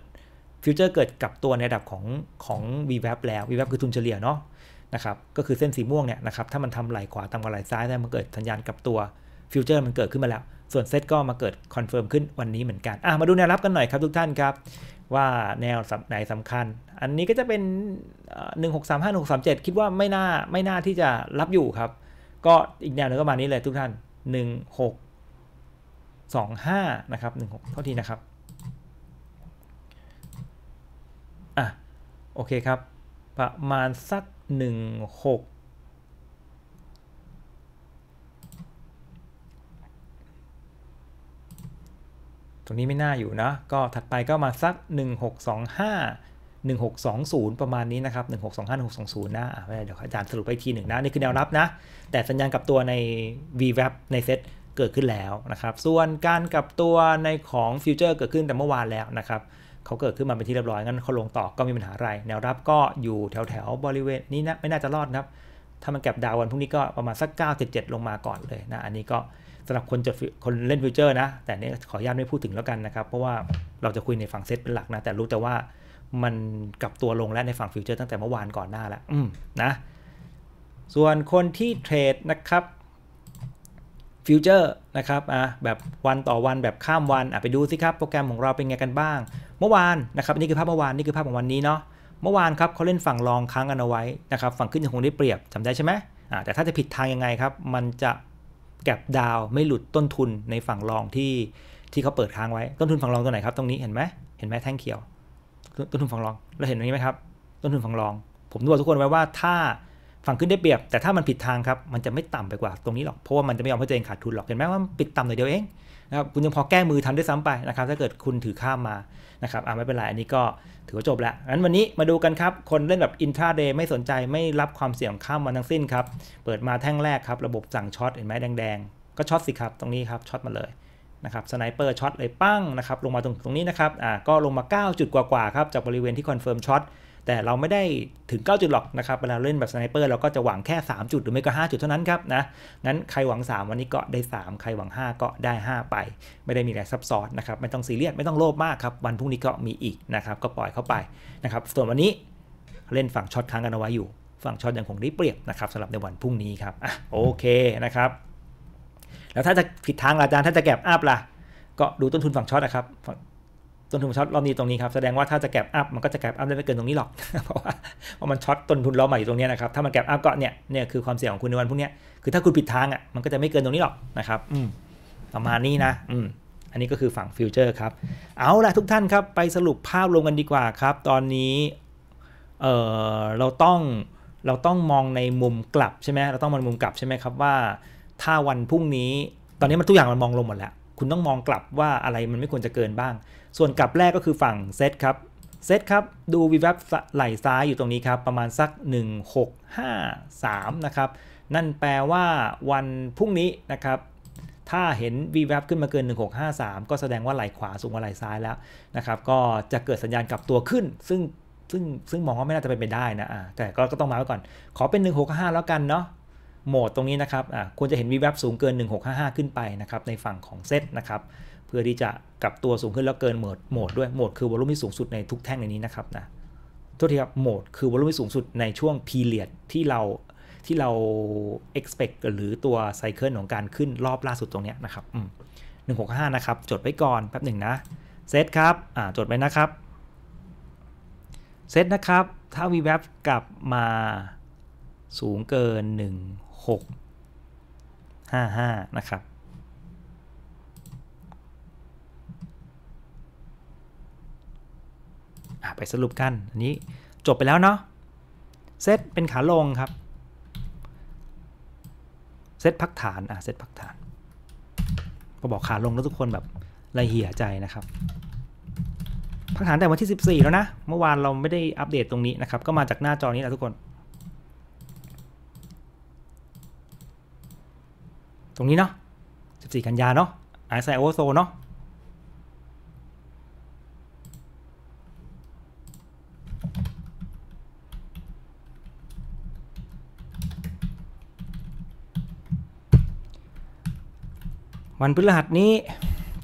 ฟิวเจอร์เกิดกับตัวในระดับของของ v w a p แล้ว v w a p คือทุนเฉลี่ยเนาะนะครับ ก็คือเส้นสีม่วงเนี่ยนะครับ ถ้ามันทำไหลขวาต่ำกว่าไหลซ้ายได้มันเกิดสัญญาณกลับตัว ฟิวเจอร์มันเกิดขึ้นมาแล้วส่วนเซตก็มาเกิดคอนเฟิร์มขึ้นวันนี้เหมือนกันอ่ะมาดูแนวรับกันหน่อยครับทุกท่านครับ ว่าแนวไหนสำคัญ อันนี้ก็จะเป็น 1 6 3 5 1 6 3 7 คิดว่าไม่น่าไม่น่าที่จะรับอยู่ครับ ก็อีกแนวนึงก็มานี้เลยทุกท่าน 1 6 2 5 นะครับ 16 เท่าทีนะครับอ่ะโอเคครับประมาณสัก 1 6รงนี้ไม่น่าอยู่นะก็ถัดไปก็มาสัก 1625 1620 ประมาณนี้นะครับ 1625 1620 นะเดี๋ยวอาจารย์สรุปไปทีหนึ่งนะ นี่คือแนวรับนะ แต่สัญญาณกับตัวใน VWAP ในเซ็ตเกิดขึ้นแล้วนะครับ ส่วนการกับตัวในของฟิวเจอร์เกิดขึ้นแต่เมื่อวานแล้วนะครับ เขาเกิดขึ้นมาเป็นที่เรียบร้อย งั้นเขาลงต่อก็มีปัญหาอะไร แนวรับก็อยู่แถวแถวบริเวณนี้นะ ไม่น่าจะรอดนะครับถ้ามันแก็บดาววันพรุ่งนี้ก็ประมาณสัก 977 ลงมาก่อนเลยนะ อันนี้ก็ำหรับคนจะคนเล่นฟิวเจอร์นะ แต่นี้ขออนุญาตไม่พูดถึงแล้วกันนะครับ เพราะว่าเราจะคุยในฝั่งเซ็ตเป็นหลักนะแต่รู้แต่ว่ามันกลับตัวลง และในฝั่งฟิวเจอร์ตั้งแต่เมื่อวานก่อนหน้าแล้วนะส่วนคนที่เทรดนะครับฟิวเจอร์นะครับอ่ะแบบวันต่อวันแบบข้ามวันอ่ะไปดูสิครับโปรแกรมของเราเป็นไงกันบ้าง เมื่อวานนะครับนี่คือภาพเมื่อวานนี่คือภาพของวันนี้เนาะเมื่อวานครับเขาเล่นฝั่งรองค้างกันเอาไว้นะครับ ฝั่งขึ้นยังคงได้เปรียบจำได้ใช่ไหมอ่าแต่ถ้าจะผิดทางยังไงครับ มันจะแกปบดาวไม่หลุดต้นทุนในฝั่งรองที่ที่เขาเปิดค้างไว้ต้นทุนฝั่งรองตัวไหนครับตรงนี้เห็นไหมเห็นไหมแท่งเขียวต้นทุนฝั่งรองเราเห็นตรงนี้ไหมครับ ต้นทุนฝั่งรอง ผมดูทุกคนไว้ว่าถ้าฝั่งขึ้นได้เปรียบ แต่ถ้ามันผิดทางครับมันจะไม่ต่ำไปกว่าตรงนี้หรอกเพราะว่ามันจะไม่ยอมให้ตัวเองขาดทุนหรอกเห็นไหมว่าปิดต่ำหน่อยเดียวเองนะครับคุณยังพอแก้มือทันได้ซ้ำไปนะครับถ้าเกิดคุณถือข้ามมานะครับอ่าไม่เป็นไร อันนี้ก็ถือว่าจบแล้วงั้นวันนี้มาดูกันครับ คนเล่นแบบอินทราเดย์ไม่สนใจไม่รับความเสี่ยงข้ามมันทั้งสิ้นครับ เปิดมาแท่งแรกครับ ระบบสั่งช็อตเห็นไหมแดงๆ ก็ช็อตสิครับ ตรงนี้ครับช็อตมาเลยนะครับสไนเปอร์ช็อตเลยปั้งนะครับลงมาตรงตรงนี้นะครับอ่าก็ลงมา 9 จุดกว่าๆครับจากบริเวณที่คอนเฟิร์มช็อตแต่เราไม่ได้ถึง9จุดหรอกนะครับเวลาเล่นแบบสไนเปอร์เราก็จะหวังแค่ 3 จุดหรือไม่ก็ 5 จุดเท่านั้นครับนะงั้นใครหวัง 3 วันนี้ก็ได้ 3 ใครหวัง 5 ก็ได้ 5 ไป ไม่ได้มีอะไรซับซ้อนนะครับไม่ต้องซีเรียสไม่ต้องโลภมากครับ วันพรุ่งนี้ก็มีอีกนะครับก็ปล่อยเข้าไปนะครับส่วนวันนี้เล่นฝั่งช็อตค้างกันเอาไว้อยู่ฝั่งช็อตยังคงได้เปรียบนะครับสำหรับในวันพรุ่งนี้ครับอ่ะโอเคนะครับ แล้วถ้าจะผิดทางอาจารย์ถ้าจะแก็บอัพล่ะ ก็ดูต้นทุนฝั่งช็อตนะครับต้นทุนช็อตรอบนี้ตรงนี้ครับแสดงว่าถ้าจะแกลบอัพมันก็จะแกลบอัพได้ไม่เกินตรงนี้หรอก เพราะว่าเพราะมันช็อตต้นทุนรอบใหม่อยู่ตรงนี้นะครับถ้ามันแกลบอัพก็เนี่ยเนี่ยคือความเสี่ยงของคุณในวันพรุ่งนี้ คือถ้าคุณปิดทางอ่ะมันก็จะไม่เกินตรงนี้หรอกนะครับประมาณนี้นะอืมอันนี้ก็คือฝั่งฟิวเจอร์ครับเอาละทุกท่านครับไปสรุปภาพรวมกันดีกว่าครับ ตอนนี้เออเราต้องเราต้องมองในมุมกลับใช่ไหมเราต้องมองมุมกลับใช่ไหมครับว่าถ้าวันพรุ่งนี้ตอนนี้มันทุกอย่าง มันมองลงหมดแล้วคุณต้องมองกลับ ว่าอะไรมันไม่ควรจะเกินบ้างส่วนกลับแรกก็คือฝั่งเซตครับ เซตครับดูวีแวบไหลซ้ายอยู่ตรงนี้ครับ ประมาณสัก 1653 นะครับ นั่นแปลว่าวันพรุ่งนี้นะครับ ถ้าเห็น v ีแวบขึ้นมาเกิน 1653 ก็แสดงว่าไหลขวาสูงกว่าไหลซ้ายแล้วนะครับ ก็จะเกิดสัญญาณกลับตัวขึ้น ซึ่งซึ่งซึ่งมองว่าไม่น่าจะเป็นไปได้นะแต่ก็ก็ต้องมาไว้ก่อน ขอเป็น 1 6 5 แล้วกันเนาะโหมดตรงนี้นะครับควรจะเห็น v ีแวบสูงเกิน1655 ขึ้นไปนะครับ ในฝั่งของเซตนะครับเพื่อที่จะกลับตัวสูงขึ้น แล้วเกินโหมดโหมดด้วย โหมดคือวอลุ่มที่สูงสุดในทุกแท่งในนี้นะครับนะทกทีครับ โหมดคือวอลุ่มที่สูงสุดใน ช่วงพีเรียดที่เราที่เรา expect หรือตัวไซเคิลของการขึ้นรอบล่าสุดตรงนี้นะครับหนึ่งหกห้านะครับ จดไว้ก่อน แป๊บหนึ่งนะ เซตครับอ่าจดไว้นะครับ เซตนะครับถ้าวีแวบกลับมาสูงเกิน 1 6 5 5 นะครับไปสรุปกัน อันนี้จบไปแล้วเนาะ เซตเป็นขาลงครับ เซตพักฐาน อ่ะเซตพักฐานพอบอกขาลงแล้วทุกคนแบบละเหี่ยใจนะครับ พักฐานแต่วันที่ 14 แล้วนะ เมื่อวานเราไม่ได้อัปเดตตรงนี้นะครับ ก็มาจากหน้าจอนี้แหละทุกคน ตรงนี้เนาะ14 กันยาเนาะไอซ์ไอโอโซเนาะวันพฤหัสนี้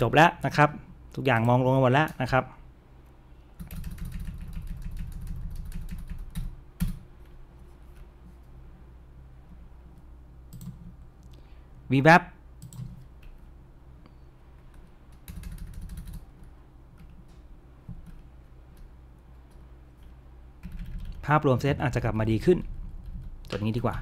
จบแล้วนะครับ ทุกอย่างมองลงกันหมดแล้วนะครับวีแบภาพรวมเซตอาจจะกลับมาดีขึ้นตัวนี้ดีกว่า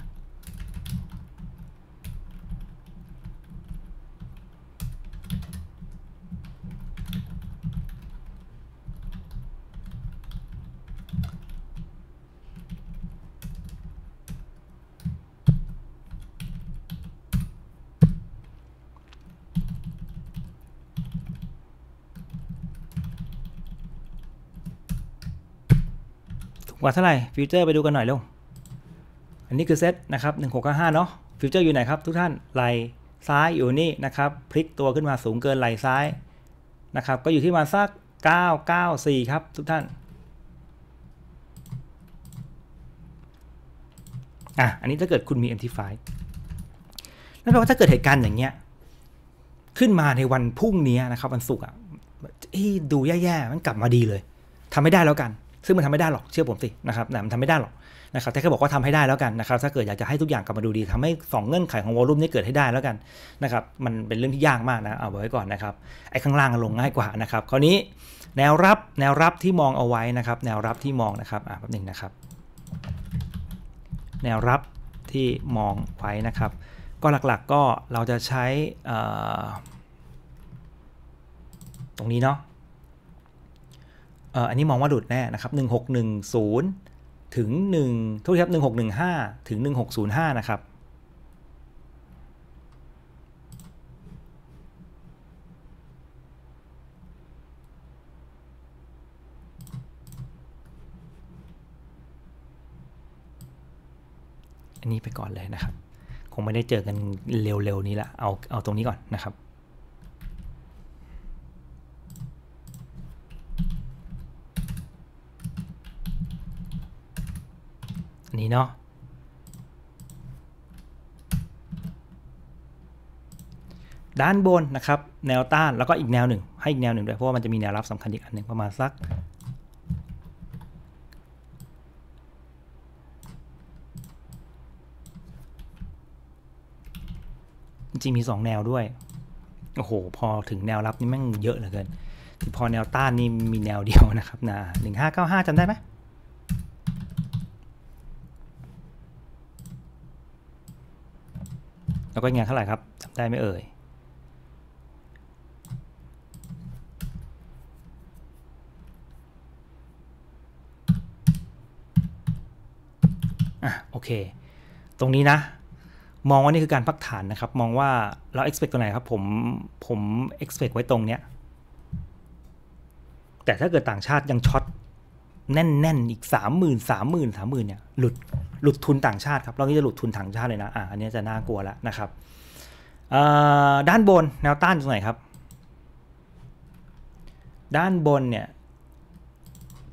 ว่าเท่าไหร่ ฟิวเจอร์ไปดูกันหน่อยเร็ว อันนี้คือเซตนะครับ1695เนาะฟิวเจอร์อยู่ไหนครับทุกท่านไหลซ้ายอยู่นี่นะครับ พลิกตัวขึ้นมาสูงเกินไหลซ้ายนะครับ ก็อยู่ที่มาสัก 994 ครับทุกท่านอ่ะอันนี้ถ้าเกิดคุณมี MT5 นั่นแปลว่าถ้าเกิดเหตุการณ์อย่างเงี้ยขึ้นมาในวันพรุ่งนี้นะครับ วันศุกร์อ่ะดูแย่ๆมันกลับมาดีเลยทำไม่ได้แล้วกันซึ่งมันทำไม่ได้หรอกเชื่อผมสินะครับต่มันทำไม่ได้หรอกนะครับแต่ก็บอกว่าทำให้ได้แล้วกันนะครับ ถ้าเกิดอยากจะให้ทุกอย่างกลับมาดูดี ทำให้2เงื่อนไขของวอลลุ่มนี้เกิดให้ได้แล้วกันนะครับมันเป็นเรื่องที่ยากมากนะเอาไว้ก่อนนะครับไอ้ข้างล่างลงง่ายกว่านะครับคราวนี้แนวรับแนวรับที่มองเอาไว้นะครับ แนวรับที่มองนะครับอ่าแป๊บนึงนะครับ แนวรับที่มองไว้นะครับ ก็หลักๆก็เราจะใช้ตรงนี้เนาะอันนี้มองว่าหลุดแน่นะครับ 1610 ถึง 1ทุกครับ1615 ถึง 1605 นะครับ อันนี้ไปก่อนเลยนะครับ คงไม่ได้เจอกันเร็วๆนี้ละ เอาเอาตรงนี้ก่อนนะครับนี้เนาะด้านบนนะครับ แนวต้านแล้วก็อีกแนวหนึ่ง ให้อีกแนวหนึ่งด้วยเพราะว่ามันจะมีแนวรับสำคัญอีกอันหนึ่งประมาณสักจริงมี2แนวด้วย โอ้โหพอถึงแนวรับนี่แม่งเยอะเหลือเกินพอแนวต้านนี่มีแนวเดียวนะครับนะหนึ่งห้าเก้าห้าจำได้ไหมแล้วก็งานเท่าไหร่ครับจำได้ไม่เอ่ยอ่ะโอเค ตรงนี้นะ มองว่านี่คือการพักฐานนะครับ มองว่าเรา expect ตัวไหนครับผมผม expect ไว้ตรงเนี้ย แต่ถ้าเกิดต่างชาติยังช็อตแน่นๆ อีกสามหมื่นสามหมื่นสามหมื่นเนี่ยหลุดหลุดทุนต่างชาติครับเรานี้จะหลุดทุนต่างชาติเลยนะอ่าอันนี้จะน่ากลัวแล้วนะครับด้านบนแนวต้านตรงไหนครับ ด้านบนเนี่ย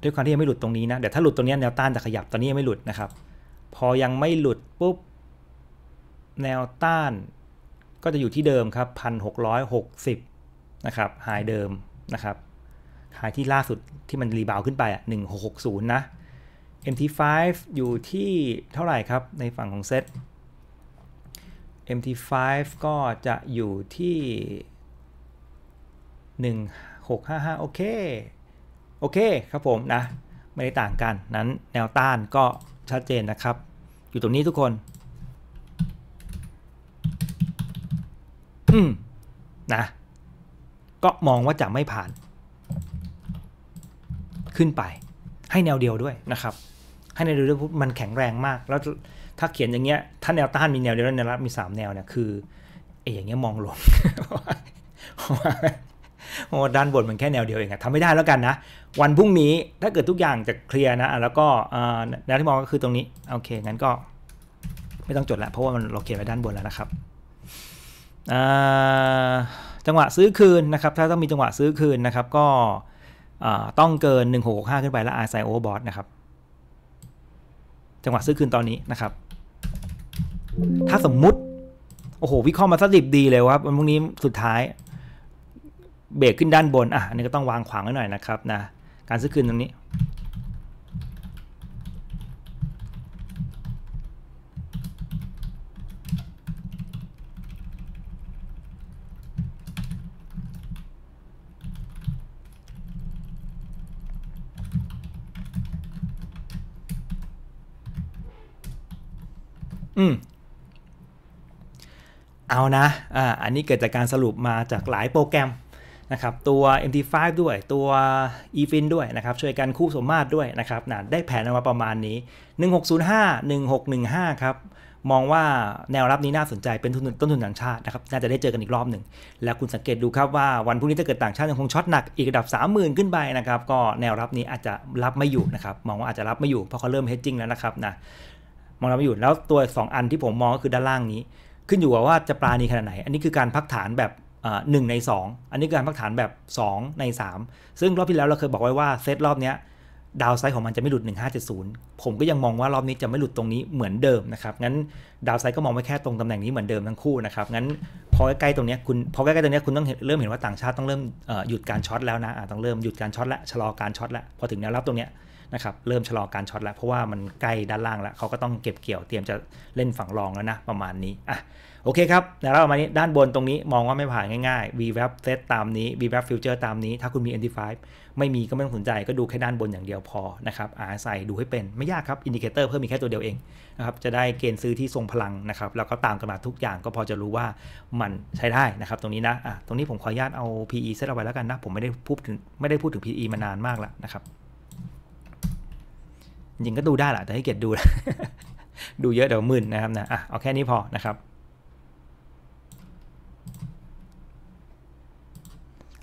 ด้วยความที่ยังไม่หลุดตรงนี้นะเดี๋ยวถ้าหลุดตรงนี้แนวต้านจะขยับตอนนี้ยังไม่หลุดนะครับ พอยังไม่หลุดปุ๊บแนวต้านก็จะอยู่ที่เดิมครับพันหกร้อยหกสิบนะครับหายเดิมนะครับหายที่ล่าสุดที่มันรีบาวขึ้นไปอ่ะ 1660 นะ MT5 อยู่ที่เท่าไหร่ครับในฝั่งของเซต MT5 ก็จะอยู่ที่ 1655 โอเค โอเคครับผมนะ ไม่ได้ต่างกันนั้นแนวต้านก็ชัดเจนนะครับ อยู่ตรงนี้ทุกคน อืม นะ ก็มองว่าจะไม่ผ่านขึ้นไปให้แนวเดียวด้วยนะครับให้แนวเดียวด้วยมันแข็งแรงมาก แล้วถ้าเขียนอย่างเงี้ยถ้าแนวต้านมีแนวเดียว แล้วแนวรับมีสามแนวเนี่ยคือเออย่างเงี้ยมองลงโอ้ด้านบนมันแค่แนวเดียวเองอะทำไม่ได้แล้วกันนะ วันพรุ่งนี้ถ้าเกิดทุกอย่างจะเคลียร์นะแล้วก็แนวที่มองก็คือตรงนี้โอเคงั้นก็ไม่ต้องจดละ เพราะว่ามันเราเขียนไว้ด้านบนแล้วนะครับจังหวะซื้อคืนนะครับ ถ้าต้องมีจังหวะซื้อคืนนะครับ ก็ต้องเกิน1665 ขึ้นไปแล้วอาศัยโอเวอร์บอทนะครับ จังหวะซื้อคืนตอนนี้นะครับ ถ้าสมมุติ โอ้โหวิเคราะห์มาสดิบดีเลยว่าวันพรุ่งนี้สุดท้าย เบรกขึ้นด้านบนอ่ะอันนี้ก็ต้องวางขวางไว้หน่อยนะครับนะ การซื้อคืนตรงนี้ืมเอานะอ่าอันนี้เกิดจากการสรุปมาจากหลายโปรแกรมนะครับ ตัว MT5 ด้วย ตัว eFin ด้วยนะครับ ช่วยกันคู่สมมาตรด้วยนะครับนะได้แผนออกมาประมาณนี้ 1605 1615ครับ มองว่าแนวรับนี้น่าสนใจเป็นทุนต้นทุนต่างชาตินะครับ น่าจะได้เจอกันอีกรอบหนึ่ง แล้วคุณสังเกตดูครับว่าวันพรุ่งนี้ถ้าเกิดต่างชาติยังคงช็อตหนัก อีกระดับ 30,000 ขึ้นไปนะครับ ก็แนวรับนี้อาจจะรับไม่อยู่นะครับมองว่าอาจจะรับไม่อยู่ เพราะเขาเริ่มเฮดจิ้งแล้วนะครับนะมองราไม่อยู่แล้วตัว 2 อันที่ผมมองก็คือด้านล่างนี้ ขึ้นอยู่กับว่าจะปราณีขนาดไหน อันนี้คือการพักฐานแบบหนึ่งใน2 อันนี้คือการพักฐานแบบ 2 ใน 3 ซึ่งรอบที่แล้วเราเคยบอกไว้ว่าเซตรอบนี้ดาวไซด์ของมันจะไม่หลุด1570ผมก็ยังมองว่ารอบนี้จะไม่หลุดตรงนี้เหมือนเดิมนะครับงั้นดาวไซด์ก็มองไว้แค่ตรงตำแหน่งนี้เหมือนเดิมทั้งคู่นะครับงั้นพอใกล้ๆตรงนี้คุณพอใกล้ๆตรงนี้คุณต้องเริ่มเห็นว่าต่างชาติต้องเริ่มหยุดการช็อตแล้วนะต้องเริ่มหยุดการช็อตละชะลอการช็อตละพอถึงแนวรับตรงนี้นะครับเริ่มชะลอการช็อตแล้ว เพราะว่ามันใกล้ด้านล่างแล้ว เขาก็ต้องเก็บเกี่ยวเตรียมจะเล่นฝั่งรองแล้วนะประมาณนี้อ่ะโอเคครับแล้วประมาณนี้ด้านบนตรงนี้มองว่าไม่ผ่านง่าย ๆ VWAP set ตามนี้ VWAP future ตามนี้ ถ้าคุณมี NT5 ไม่มีก็ไม่ต้องสนใจก็ดูแค่ด้านบนอย่างเดียวพอนะครับอาศัยดูให้เป็นไม่ยากครับอินดิเคเตอร์เพิ่มมีแค่ตัวเดียวเองนะครับจะได้เกณฑ์ซื้อที่ทรงพลังนะครับแล้วก็ตามกันมาทุกอย่างก็พอจะรู้ว่ามันใช้ได้นะครับ ตรงนี้นะอ่ะตรงนี้ผมขออนุญาตเอา PE เซตเอาไว้แล้วกันนะ ผมไม่ได้พูดถึงไม่ได้พูดถึง PE มานานมากแล้วนะครับจริงก็ดูได้แหละแต่ให้เกียรติดู ดูเยอะเดี๋ยวมึนนะครับนะอ่ะเอาแค่นี้พอนะครับ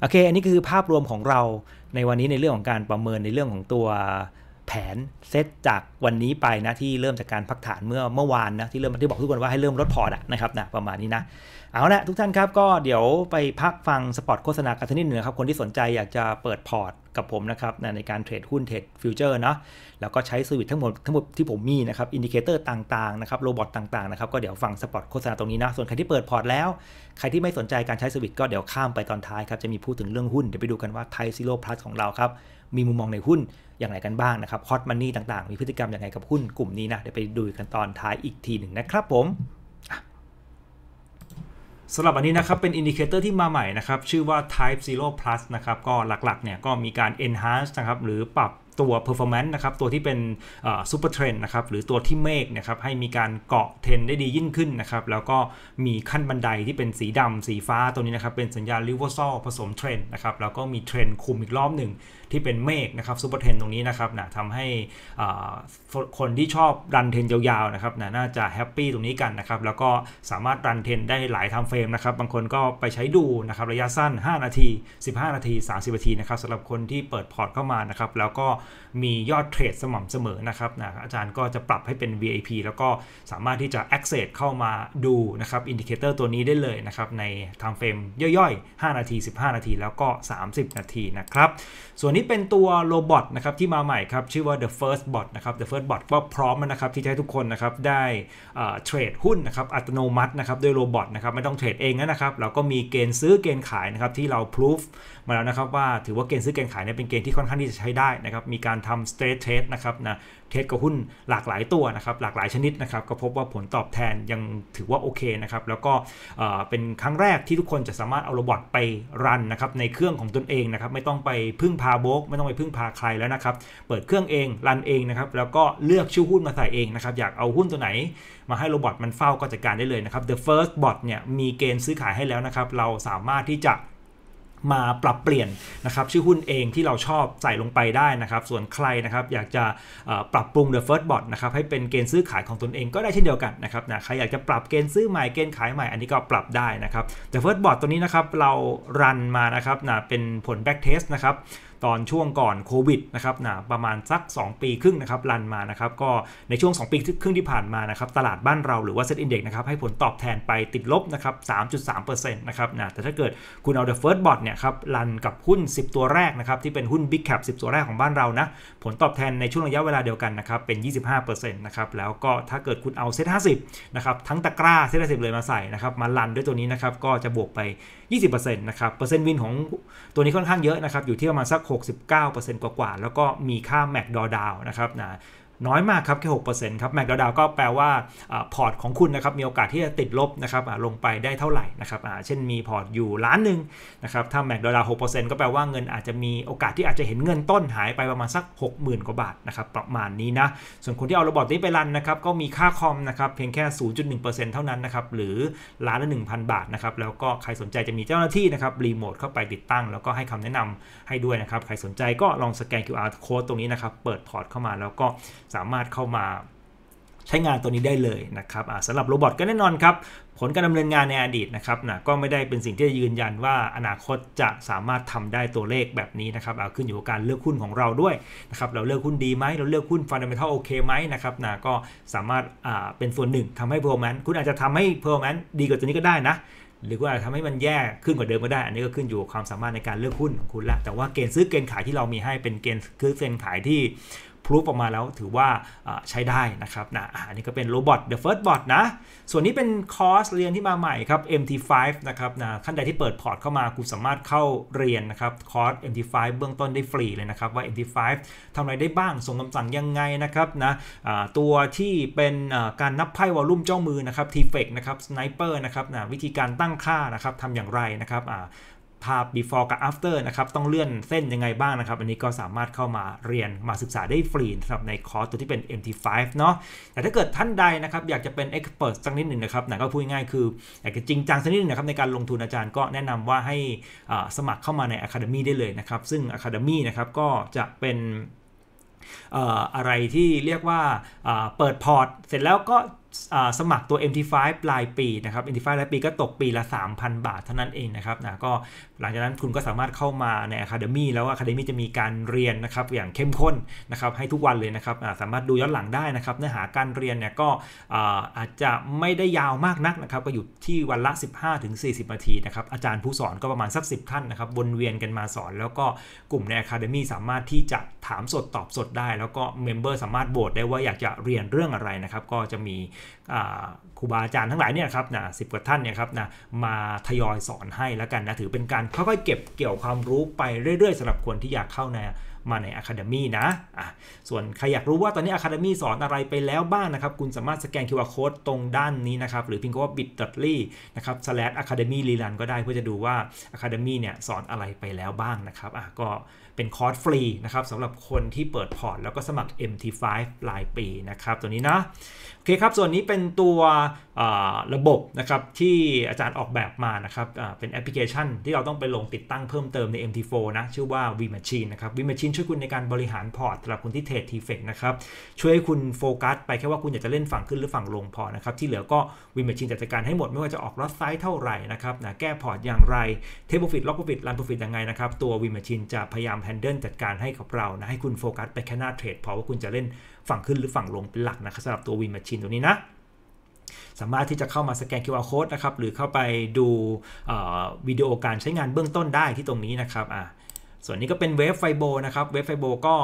โอเค อันนี้คือภาพรวมของเราในวันนี้ในเรื่องของการประเมินในเรื่องของตัวแผนเซตจากวันนี้ไปนะที่เริ่มจากการพักฐานเมื่อเมื่อวานนะที่เริ่มที่บอกทุกคนว่าให้เริ่มลดพอร์ตนะครับนะประมาณนี้นะเอาละทุกท่านครับก็เดี๋ยวไปพักฟังสปอตโฆษณากันสันิดหนึ่งนะครับคนที่สนใจอยากจะเปิดพอร์ตกับผมนะครับในการเทรดหุ้นเทรดฟิวเจอร์เนาะแล้วก็ใช้สวิตทั้งหมดทั้งหมดที่ผมมีนะครับอินดิเคเตอร์ต่างๆนะครับโรบอทต่างๆนะครับก็เดี๋ยวฟังสปอตโฆษณาตรงนี้นะส่วนใครที่เปิดพอร์ตแล้ว ใครที่ไม่สนใจการใช้สวิตก็เดี๋ยวข้ามไปตอนท้ายครับจะมีพูดถึงเรื่องหุ้นเดี๋ยวไปดูกันว่าไทยซีโร่พลัสของเราครับมีมุมมองในหุ้นอย่างไรกันบ้างนะครับ ฮอตมันนี่ต่างๆ มีพฤติกรรมอย่างไรกับหุ้นกลุ่มนี้นะ เดี๋ยวไปดูกันตอนท้ายอีกทีหนึ่งนะครับผมสำหรับอันนี้นะครับ เป็นอินดิเคเตอร์ที่มาใหม่นะครับ ชื่อว่า type Zero plus นะครับ ก็หลักๆ เนี่ยก็มีการ enhance นะครับ หรือปรับตัว performance นะครับ ตัวที่เป็นซูเปอร์เทรนนะครับ หรือตัวที่เมฆนะครับ ให้มีการเกาะเทรนได้ดียิ่งขึ้นนะครับ แล้วก็มีขั้นบันไดที่เป็นสีดำสีฟ้าตัวนี้นะครับ เป็นสัญญาณ reversal ผสมเทรนนะครับ แล้วก็มีเทรนคุมอีกรอบหนึ่งที่เป็นเมฆนะครับซูเปอร์เทนตรงนี้นะครับนะทำให้คนที่ชอบรันเทนยาวๆนะครับนะน่าจะแฮปปี้ตรงนี้กันนะครับแล้วก็สามารถรันเทนได้หลายทำเฟรมนะครับบางคนก็ไปใช้ดูนะครับระยะสั้น 5 นาที 15 นาที 30 นาทีนะครับสำหรับคนที่เปิดพอร์ตเข้ามานะครับแล้วก็มียอดเทรดสม่ำเสมอนะครับนะอาจารย์ก็จะปรับให้เป็น VIP แล้วก็สามารถที่จะ access เข้ามาดูนะครับอินดิเคเตอร์ตัวนี้ได้เลยนะครับในทำเฟรมย่อยๆ 5 นาที 15 นาที แล้วก็ 30 นาทีนะครับส่วนนี้เป็นตัวโรบอทนะครับที่มาใหม่ครับ ชื่อว่า the first bot นะครับ the first bot ก็พร้อมนะครับที่จะให้ทุกคนนะครับได้เทรดหุ้นนะครับอัตโนมัตินะครับด้วยโรบอทนะครับไม่ต้องเทรดเองนะครับเราก็มีเกณฑ์ซื้อเกณฑ์ขายนะครับที่เราพิสูจมาแล้วนะครับ ว่าถือว่าเกณฑ์ซื้อเกณฑ์ขายเนี่ยเป็นเกณฑ์ที่ค่อนข้างที่จะใช้ได้นะครับ มีการทำ straight trade นะครับนะเทสกับหุ้นหลากหลายตัวนะครับหลากหลายชนิดนะครับ ก็พบว่าผลตอบแทนยังถือว่าโอเคนะครับแล้วก็เป็นครั้งแรกที่ทุกคนจะสามารถเอาระบอทไปรันนะครับในเครื่องของตนเองนะครับไม่ต้องไปพึ่งพาโบกไม่ต้องไปพึ่งพาใครแล้วนะครับเปิดเครื่องเองรันเองนะครับแล้วก็เลือกชื่อหุ้นมาใส่เองนะครับอยากเอาหุ้นตัวไหน มาให้โรบอทมันเฝ้าก็จัดการได้เลยนะครับ The First Bot เนี่ยมีเกณฑ์ซื้อขายให้แล้วนะครับ เราสามารถที่จะมาปรับเปลี่ยนนะครับชื่อหุ้นเองที่เราชอบใส่ลงไปได้นะครับ ส่วนใครนะครับอยากจะปรับปรุง The First Bot นะครับให้เป็นเกณฑ์ซื้อขายของตนเองก็ได้เช่นเดียวกันนะครับนะใครอยากจะปรับเกณฑ์ซื้อใหม่เกณฑ์ขายใหม่อันนี้ก็ปรับได้นะครับ The First Bot ตัวนี้นะครับเรารันมานะครับนะเป็นผล back test นะครับตอนช่วงก่อนโควิดนะครับนะประมาณสัก 2 ปีครึ่งนะครับรันมานะครับก็ในช่วง 2 ปีครึ่งที่ผ่านมานะครับตลาดบ้านเราหรือว่าเซ็ตอินเด็กซ์นะครับให้ผลตอบแทนไปติดลบนะครับ3.3%นะครับนะแต่ถ้าเกิดคุณเอา The First Bot เนี่ยครับรันกับหุ้น 10 ตัวแรกนะครับที่เป็นหุ้น Big Cap 10 ตัวแรกของบ้านเรานะผลตอบแทนในช่วงระยะเวลาเดียวกันนะครับเป็น 25%นะครับแล้วก็ถ้าเกิดคุณเอาเซ็ต50นะครับทั้งตะกร้าเซ็ต50เลยมาใส่นะครับมารันด้วยตัวนี้นะครับก็จะบวกไป 20%นะครับเปอร์เซ็นต์วินของตัวนี้ค่อนข้างเยอะนะครับอยู่ที่ประมาณสัก69%กว่าๆ แล้วก็มีค่าแมคดอ a w d o นะครับ นะน้อยมากครับแค่หกเปอร์ซ็นต์ครับแมกดาวดาว ก็แปลว่าพอร์ตของคุณนะครับมีโอกาสที่จะติดลบนะครับลงไปได้เท่าไหร่นะครับเช่นมีพอร์ตอยู่ล้านหนึ่งนะครับถ้าแมกดาวดาวหกเปอร์ซ็นต์ก็แปลว่าเงินอาจจะมีโอกาสที่อาจจะเห็นเงินต้นหายไปประมาณสัก 60,000กว่าบาทนะครับประมาณนี้นะส่วนคนที่เอาระบบนี้ไปรันนะครับก็มีค่าคอมนะครับเพียงแค่ 0.1%เท่านั้นนะครับหรือล้านละ1,000 บาทนะครับแล้วก็ใครสนใจจะมีเจ้าหน้าที่นะครับรีโมทเข้าไปติดตั้ง แล้วก็ให้คำแนะนำให้ด้วยนะครับใครสนใจก็ลองสแกน QR code ตรงนี้นะครับเปิดพอร์ตเข้ามาแล้วก็สามารถเข้ามาใช้งานตัวนี้ได้เลยนะครับสำหรับโรบอทก็แน่นอนครับผลการดำเนินงานในอดีตนะครับนะก็ไม่ได้เป็นสิ่งที่จะยืนยันว่าอนาคตจะสามารถทำได้ตัวเลขแบบนี้นะครับเอาขึ้นอยู่กับการเลือกหุ้นของเราด้วยนะครับเราเลือกหุ้นดีไหมเราเลือกหุ้นฟันดัมเบลโอเคไหมนะครับนะก็สามารถเป็นส่วนหนึ่งทำให้เพอร์แมนคุณอาจจะทำให้เพอร์แมนดีกว่าตัวนี้ก็ได้นะ หรือว่าทำให้มันแย่ขึ้นกว่าเดิมก็ได้ อันนี้ก็ขึ้นอยู่กับความสามารถในการเลือกหุ้นของคุณละแต่ว่าเกณฑ์ซื้อเกณฑ์ขายที่เรามีให้เป็นเกณฑ์ซื้อเกณฑ์ขายที่พรูฟออกมาแล้วถือว่าใช้ได้นะครับนะอันนี้ก็เป็นโรบอท The First Bot นะ ส่วนนี้เป็นคอร์สเรียนที่มาใหม่ครับ MT5 นะครับนะขั้นใดที่เปิดพอร์ตเข้ามาคุณสามารถเข้าเรียนนะครับ คอร์ส MT5 เบื้องต้นได้ฟรีเลยนะครับว่า MT5 ทำอะไรได้บ้างส่งคำสั่งยังไงนะครับนะตัวที่เป็นการนับไพ่วอลลุ่มเจ้ามือนะครับทีเฟกนะครับสไนเปอร์นะครับนะวิธีการตั้งค่านะครับทำอย่างไรนะครับภาพ before กับ after นะครับต้องเลื่อนเส้นยังไงบ้างนะครับ อันนี้ก็สามารถเข้ามาเรียนมาศึกษาได้ฟรีนะครับในคอร์สตัวที่เป็น MT5 เนาะแต่ถ้าเกิดท่านใดนะครับอยากจะเป็น expert สักนิดหนึ่งนะครับหนะก็พูดง่ายคืออยากจะจริงจังสักนิดหนึ่งนะครับในการลงทุนอาจารย์ก็แนะนำว่าให้สมัครเข้ามาใน Academy ได้เลยนะครับ ซึ่ง Academy นะครับก็จะเป็นอะไรที่เรียกว่าเปิดพอร์ตเสร็จแล้วก็สมัครตัว MT5 ปลายปีนะครับ MT5 ปลายปีก็ตกปีละ 3,000 บาทเท่านั้นเองนะครับนะก็หลังจากนั้นคุณก็สามารถเข้ามาใน Academy แล้ว Academy จะมีการเรียนนะครับอย่างเข้มข้นนะครับให้ทุกวันเลยนะครับสามารถดูย้อนหลังได้นะครับ เนื้อหาการเรียนเนี่ยก็อาจจะไม่ได้ยาวมากนักนะครับก็อยู่ที่วันละ 15-40นาทีนะครับอาจารย์ผู้สอนก็ประมาณสัก10 ท่านนะครับวนเวียนกันมาสอน แล้วก็กลุ่มใน Academy สามารถที่จะถามสดตอบสดได้ แล้วก็เมมเบอร์สามารถโหวตได้ว่าอยากจะเรียนเรื่องอะไรนะครับก็จะมีครูบาอาจารย์ทั้งหลายเนี่ยครับนะสิกว่าท่านเนี่ยครับนะมาทยอยสอนให้แล้วกันนะถือเป็นการค่อยๆเก็บเกี่ยวความรู้ไปเรื่อยๆสำหรับคนที่อยากเข้าในมาในะคาเดมีนะอ่ะส่วนใครอยากรู้ว่าตอนนี้อะคาเดมีสอนอะไรไปแล้วบ้างนนะครับคุณสามารถสแกน QR Code ตรงด้านนี้นะครับหรือพิมพ์ว่า bit.ly นะครับ a c a d e m y rerun ก็ได้เพื่อจะดูว่าอะคาเดมีเนี่ยสอนอะไรไปแล้วบ้างนะครับอ่ะก็เป็นคอร์สฟรีนะครับสำหรับคนที่เปิดพอร์ตแล้วก็สมัคร MT5 รายปีนะครับตัวนี้นะเคครับ ส่วนนี้เป็นตัวระบบนะครับที่อาจารย์ออกแบบมานะครับเป็นแอปพลิเคชันที่เราต้องไปลงติดตั้งเพิ่มเติมใน MT4 นะชื่อว่า V Machine นะครับ V Machine ช่วยคุณในการบริหารพอร์ตสำหรับคนที่เทรดทีเฟกนะครับช่วยให้คุณโฟกัสไปแค่ว่าคุณอยากจะเล่นฝั่งขึ้นหรือฝั่งลงพอนะครับที่เหลือก็ V Machine จัดการให้หมด ไม่ว่าจะออกรอดไซส์เท่าไหร่นะครับนะแก้พอร์ตอย่างไรเทปโปรฟิตล็อกโปรฟิตลันโปรฟิตยังไงนะครับตัว V Machine จะพยายามแฮนเดิลจัดการให้กับเรานะให้คุณโฟกัสไปแค่หน้าเทรดพอว่าคุณจะเล่นฝั่งขึ้นหรือฝั่งลงเป็นหลักนะครับสำหรับตัววิน m มชช i นตัวนี้นะ สามารถที่จะเข้ามาสแกน QR code นะครับหรือเข้าไปดูวิดีโอการใช้งานเบื้องต้นได้ที่ตรงนี้นะครับอ่าส่วนนี้ก็เป็นเวฟไฟโบนะครับเวฟไฟโบก็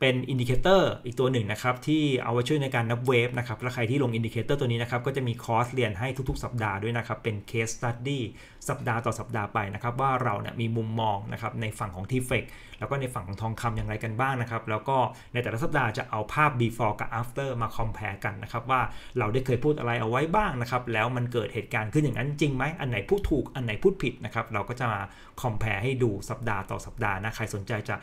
เป็นอินดิเคเตอร์อีกตัวหนึ่งนะครับ ที่เอาไว้ช่วยในการนับเวฟนะครับและใครที่ลงอินดิเคเตอร์ตัวนี้นะครับ ก็จะมีคอร์สเรียนให้ทุก ๆ สัปดาห์ด้วยนะครับ เป็นเคสสตัดดี้สัปดาห์ต่อสัปดาห์ไปนะครับ ว่าเราเนี่ยมีมุมมองนะครับในฝั่งของ t f e c แล้วก็ในฝั่งของทองคำอย่างไรกันบ้างนะครับ แล้วก็ในแต่ละสัปดาห์จะเอาภาพ before กับ after มา compare กันนะครับว่าเราได้เคยพูดอะไรเอาไว้บ้างนะครับ แล้วมันเกิดเหตุการณ์ขึ้นอย่างนั้นจริงไหม อันไหนพูดถูกอันไหนพูดผิดนะครับเราก็จะมา compare ให้ดูสัปดาห์ต่อสัปดาห์นะใครสนใจจะ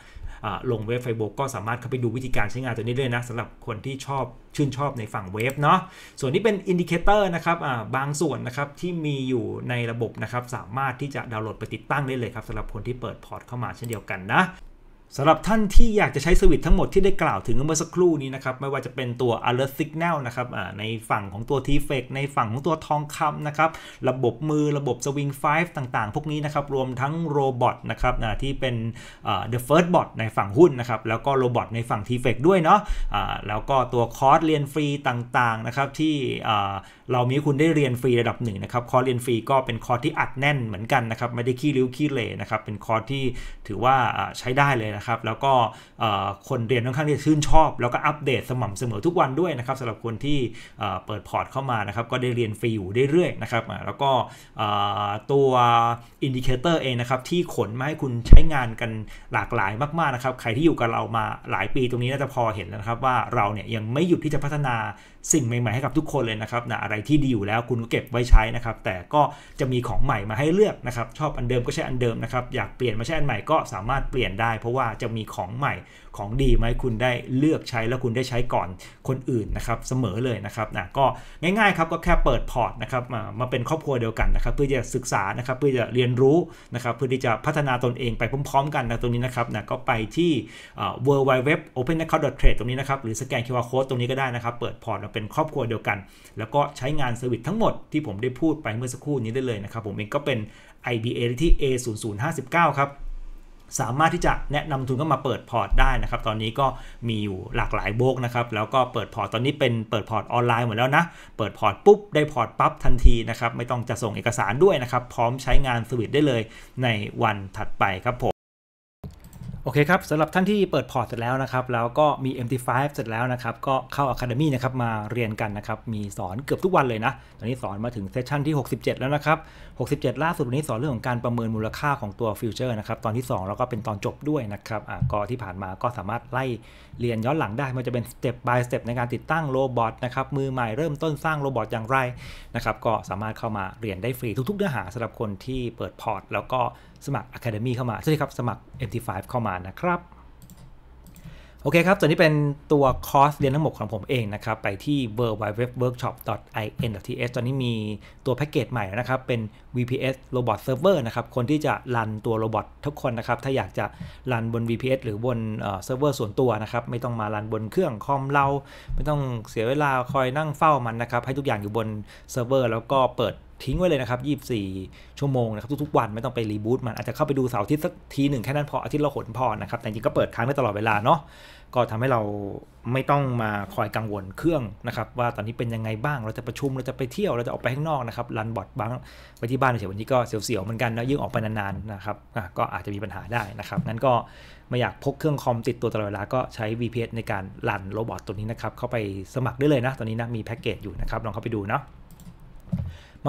ลงเว็บไฟโบก็สามารถเข้าไปดูวิธีการใช้งานตัวนี้ไดยนะสำหรับคนที่ชอบ ชื่นชอบในฝั่งเวฟเนาะส่วนนี้เป็นอินดิเคเตอร์นะครับบางส่วนนะครับที่มีอยู่ในระบบนะครับสามารถที่จะดาวน์โหลดไปติดตั้งได้เลยครับสำหรับคนที่เปิดพอร์ตเข้ามาเช่นเดียวกันนะสำหรับท่านที่อยากจะใช้สวิตทั้งหมดที่ได้กล่าวถึงเมื่อสักครู่นี้นะครับไม่ว่าจะเป็นตัว alert signal นะครับในฝั่งของตัว t f e c ในฝั่งของตัวทองคำนะครับ ระบบมือระบบ swing five ต่าง ๆ พวกนี้นะครับรวมทั้งโรบอทนะครับที่เป็น the first bot ในฝั่งหุ้นนะครับแล้วก็โรบอทในฝั่ง t f e c ด้วยเนาะะแล้วก็ตัวคอร์สเรียนฟรีต่างๆนะครับที่เรามีคุณได้เรียนฟรีระดับหนึ่งนะครับคอร์สเรียนฟรีก็เป็นคอร์สที่อัดแน่นเหมือนกันนะครับไม่ได้ขี้ริ้วขี้เลนะครับเป็นคอร์สที่ถือว่าใช้ได้เลยะครับแล้วก็คนเรียนค่อนข้างที่ชื่นชอบแล้วก็อัปเดตสม่ำเสมอทุกวันด้วยนะครับสำหรับคนที่เปิดพอร์ต เข้ามานะครับก็ได้เรียนฟรีอยู่เรื่อยๆนะครับ แล้วก็ตัวอินดิเคเตอร์เองนะครับที่ขนมาให้คุณใช้งานกันหลากหลายมากๆนะครับใครที่อยู่กับเรามาหลายปีตรงนี้ น่าจะพอเห็นแล้วนะครับว่าเราเนี่ยยังไม่หยุดที่จะพัฒนาสิ่งใหม่ๆให้กับทุกคนเลยนะครับนะอะไรที่ดีอยู่แล้วคุณ ก็เก็บไว้ใช้นะครับ แต่ก็จะมีของใหม่มาให้เลือกนะครับ ชอบอันเดิมก็ใช้อันเดิมนะครับ อยากเปลี่ยนมาใช้อันใหม่ก็สามารถเปลี่ยนได้ เพราะว่าจะมีของใหม่ของดีไหมคุณได้เลือกใช้แล้วคุณได้ใช้ก่อนคนอื่นนะครับ เสมอเลยนะครับนะก็ง่าย ๆ ครับก็แค่เปิดพอร์ตนะครับมามาเป็นครอบครัวเดียวกันนะครับเพื่อจะศึกษานะครับ เพื่อจะเรียนรู้นะครับเพื่อที่จะพัฒนาตนเองไปพร้อมๆ กันนะตรงนี้นะครับนะก็ไปที่ w w w o p e n a c c o u n t t r a d e ตรงนี้นะครับหรือสแกนเคอร์โค้ดตรงนี้ก็ได้นะครับ เปิดพอร์ตมาเป็นครอบครัวเดียวกัน แล้วก็ใช้งานเซอร์วิสทั้งหมดที่ผมได้พูดไปเมื่อสักครู่นี้ได้เลยนะครับผมเองก็เป็น IBA ที่ A0059 ครับสามารถที่จะแนะนำทุนเข้ามาเปิดพอร์ตได้นะครับตอนนี้ก็มีอยู่หลากหลายโบกนะครับ แล้วก็เปิดพอร์ตตอนนี้เป็นเปิดพอร์ตออนไลน์หมดแล้วนะ เปิดพอร์ตปุ๊บ ได้พอร์ตปั๊บทันทีนะครับ ไม่ต้องจะส่งเอกสารด้วยนะครับ พร้อมใช้งานสวิตได้เลยในวันถัดไปครับผมโอเคครับสำหรับท่านที่เปิดพอร์ตเสร็จแล้วนะครับแล้วก็มี MT5 เสร็จแล้วนะครับก็เข้า Academy นะครับมาเรียนกันนะครับมีสอนเกือบทุกวันเลยนะตอนนี้สอนมาถึงเซสชั่นที่ 67 แล้วนะครับ67 ล่าสุดวันนี้สอนเรื่องของการประเมินมูลค่าของตัวฟิวเจอร์นะครับตอนที่ 2 แล้วก็เป็นตอนจบด้วยนะครับอ่ะก็ที่ผ่านมาก็สามารถไล่เรียนย้อนหลังได้มันจะเป็นสเต็ป by สเต็ปในการติดตั้งโรบอทนะครับมือใหม่เริ่มต้นสร้างโรบอทอย่างไรนะครับก็สามารถเข้ามาเรียนได้ฟรีทุกๆเนื้อหาสำหรับคนที่เปิดพอร์ตแล้วก็สมัคร Academy เข้ามา สวัสดีครับ สมัคร MT5 เข้ามานะครับ โอเคครับส่วนนี้เป็นตัวคอร์สเรียนทั้งหมดของผมเองนะครับ ไปที่ w w w workshop in th ตอนนี้มีตัวแพ็กเกจใหม่นะครับ เป็น VPS Robot Server นะครับ คนที่จะรันตัวโรบอททุกคนนะครับ ถ้าอยากจะรันบน VPS หรือบนเซิร์ฟเวอร์ส่วนตัวนะครับ ไม่ต้องมารันบนเครื่อง คอมเรา ไม่ต้องเสียเวลาคอยนั่งเฝ้ามันนะครับ ให้ทุกอย่างอยู่บนเซิร์ฟเวอร์แล้วก็เปิดทิ้งไว้เลยนะครับ24 ชั่วโมงนะครับทุกๆวันไม่ต้องไปรีบูตมันอาจจะเข้าไปดูเสาร์อาทิตย์สักทีหนึ่งแค่นั้นพออาทิตย์ละหนพอนะครับแต่จริงก็เปิดค้างได้ตลอดเวลาเนาะก็ทำให้เราไม่ต้องมาคอยกังวลเครื่องนะครับว่าตอนนี้เป็นยังไงบ้างเราจะประชุมเราจะไปเที่ยวเราจะออกไปข้างนอกนะครับรันบอทบ้าง ไปที่บ้านเฉยวันนี้ก็เสียวๆเหมือนกันนะยิ่งออกไปนานๆนะครับก็อาจจะมีปัญหาได้นะครับงั้นก็ไม่อยากพกเครื่องคอมติดตัวตลอดเวลาก็ใช้ VPS ในการรันโรบอทตัวนี้นะครับเข้าไปสมัครได้เลยนะ ตอนนี้นะมีแพ็กเกจอยู่นะครับลองเข้าไปดูเนาะ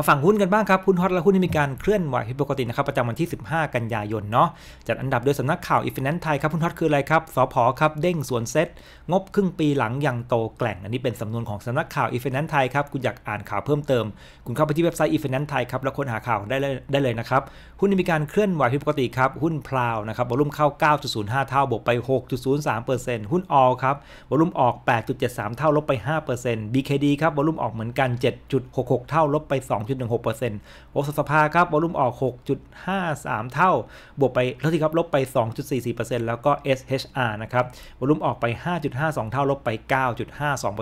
มาฝั่งหุ้นกันบ้างครับ หุ้นฮอตและหุ้นที่มีการเคลื่อนไหวผิดปกตินะครับประจำวันที่ 15 กันยายนเนาะจัดอันดับโดยสำนักข่าวอีฟินแนนซ์ไทยครับหุ้นฮอตคือ อะไรครับสพครับ เด้งส่วนเซ็ตงบครึ่งปีหลังยังโตแกล่ง อันนี้เป็นสำนวนของสำนักข่าวอีฟินแนนซ์ไทยครับคุณอยากอ่านข่าวเพิ่มเติมคุณเข้าไปที่เว็บไซต์อีฟินแนนซ์ไทยครับแล้วค้นหาข่าวได้เลยได้เลยนะครับหุ้นมีการเคลื่อนไหวผิดปกติครับ หุ้นพลาวนะครับวอลุ่มเข้า 9.05 เท่าบวกไป 6.03%หุ้นออลครับวอลุ่มออก 8.73 เท่า ลบไป 5% BKD ครับวอลุ่มออกเหมือนกัน 7.66 เท่า ลบไป 2.16%โอสสภาครับวอลุ่มออก 6.53 เท่าบวกไปแท้วที่ครับ ลบไป 2.44%แล้วก็ SHR นะครับวอลุ่มออกไป 5.52 เท่า ลบไป 9.52%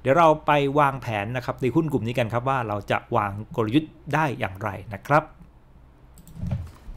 เดี๋ยวเราไปวางแผนนะครับในหุ้นกลุ่มนี้กันครับว่าเราจะวางกลยุทธ์ได้อย่างไรนะครับ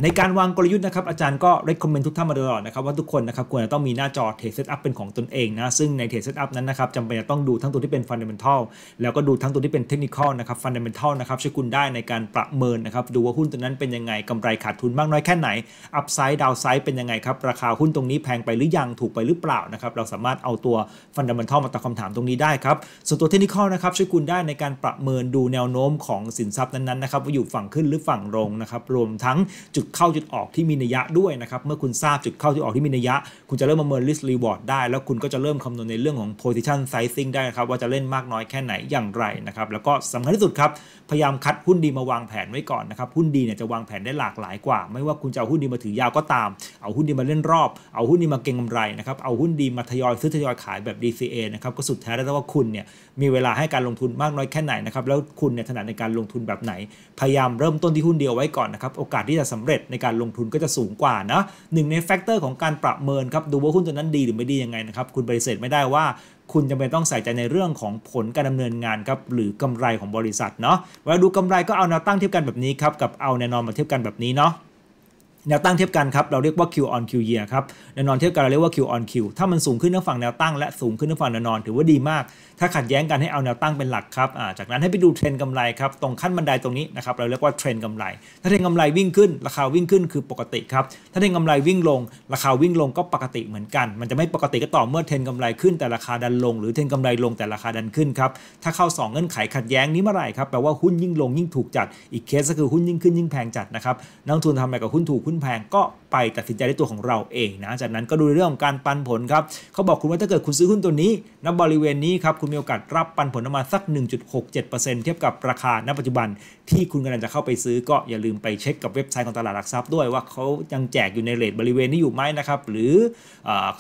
ในการวางกลยุทธ์นะครับอาจารย์ก็ r คอมเมนต์ทุกท่านมาตลอดนะครับว่าทุกคนนะครับควรจะต้องมีหน้าจอเทรดเซตอัพเป็นของตนเองนะซึ่งในเทรดเซตอัพนั้นนะครับจำเป็นจะต้องดูทั้งตัวที่เป็นฟันเดเมนทัลแล้วก็ดูทั้งตัวที่เป็นเทคนิคอลนะครับฟันเดเมนทัลนะครับช่วยคุณได้ในการประเมินนะครับดูว่าหุ้นตัวนั้นเป็นยังไงกำไรขาดทุนมากน้อยแค่ไหนอัพไซด์ดาวไซด์เป็นยังไงครับราคาหุ้นตรงนี้แพงไปหรือยังถูกไปหรือเปล่านะครับเราสามารถเอาตัวฟันเดเมนทัลมาตอบคำถามตรงนี้ได้ครับส่วนตัวเทคนิคอลนะครับช่วยคุณได้ในการประเมินดูแนวโน้มของสินทรัพย์นั้นๆนะครับว่าอยู่ฝั่งขึ้นหรือฝั่งลงนะครับรวมทั้งจุดดเข้าจุดออกที่มีนัยยะด้วยนะครับเมื่อคุณทราบจุดเข้าจุดออกที่มีนัยยะ คุณจะเริ่มประเมิน risk reward ได้แล้วคุณก็จะเริ่มคำนวณในเรื่องของ position sizing ได้นะครับว่าจะเล่นมากน้อยแค่ไหนอย่างไรนะครับแล้วก็สำคัญที่สุดครับพยายามคัดหุ้นดีมาวางแผนไว้ก่อนนะครับ หุ้นดีเนี่ยจะวางแผนได้หลากหลายกว่า ไม่ว่าคุณจะเอาหุ้นดีมาถือยาวก็ตามเอาหุ้นดีมาเล่นรอบ เอาหุ้นดีมาเก็งกำไรนะครับเอาหุ้นดีมาทยอยซื้อทยอยขายแบบ DCA นะครับก็สุดแท้แล้วว่าคุณเนี่ยมีเวลาให้การลงทุนมากน้อยแค่ไหนนะครับแล้วคุณเนี่ยถนัดในการลงทุนแบบไหนพยายามเริ่มต้นที่หุ้นเดียวไว้ก่อนนะครับโอกาสที่จะสำเร็จในการลงทุนก็จะสูงกว่านะหนึ่งในแฟกเตอร์ของการประเมินครับดูว่าหุ้นตัวนั้นดีหรือไม่ดียังไงนะครับ คุณปฏิเสธไม่ได้ว่า คุณจำเป็นต้องใส่ใจในเรื่องของผลการดำเนินงานครับหรือกำไรของบริษัทเนาะเวลาดูกำไรก็เอาแนวตั้งเทียบกันแบบนี้ครับกับเอาแนวนอนมาเทียบกันแบบนี้เนาะแนวตั้งเทียบกันครับเราเรียกว่า Q on Q year ครับแนวนอนเทียบกันเราเรียกว่า Q on Q ถ้ามันสูงขึ้นทั้งฝั่งแนวตั้งและสูงขึ้นทั้งฝั่งแนวนอนถือว่าดีมาก ถ้าขัดแย้งกันให้เอาแนวตั้งเป็นหลักครับจากนั้นให้ไปดูเทรนกำไรครับตรงขั้นบันไดตรงนี้นะครับเราเรียกว่าเทรนกำไร ถ้าเทรนกำไรวิ่งขึ้นราคาวิ่งขึ้นคือปกติครับถ้าเทรนกำไรวิ่งลง ราคาวิ่งลงก็ปกติเหมือนกัน มันจะไม่ปกติก็ต่อเมื่อเทรนกำไรขึ้นแต่ราคาดันลง หรือเทรนกำไรลงแต่ราคาดันขึ้นครับถ้าเข้า2เงื่อนไขขัดแย้งนี้เมื่อไหร่ครับแปลว่าหุ้นยิ่งลงยิ่งถูกจัดอีกเคส ก็คือหุ้นยิ่งขึ้นยิ่งแพงจัดนะครับนักทุนทำอะไรกับหุ้นถูกหุ้นคุณแผงก็ไปตัดสินใจด้วยตัวของเราเองนะ จากนั้นก็ดูเรื่องของการปันผลครับ เขาบอกคุณว่าถ้าเกิดคุณซื้อหุ้นตัวนี้ ณบริเวณนี้ครับ คุณมีโอกาสรับปันผลออกมาสัก 1.67%เทียบกับราคาณ ปัจจุบัน ที่คุณกำลังจะเข้าไปซื้อก็อย่าลืมไปเช็คกับเว็บไซต์ของตลาดหลักทรัพย์ด้วยว่าเขายังแจกอยู่ในเรทบริเวณนี้อยู่ไหมนะครับหรือ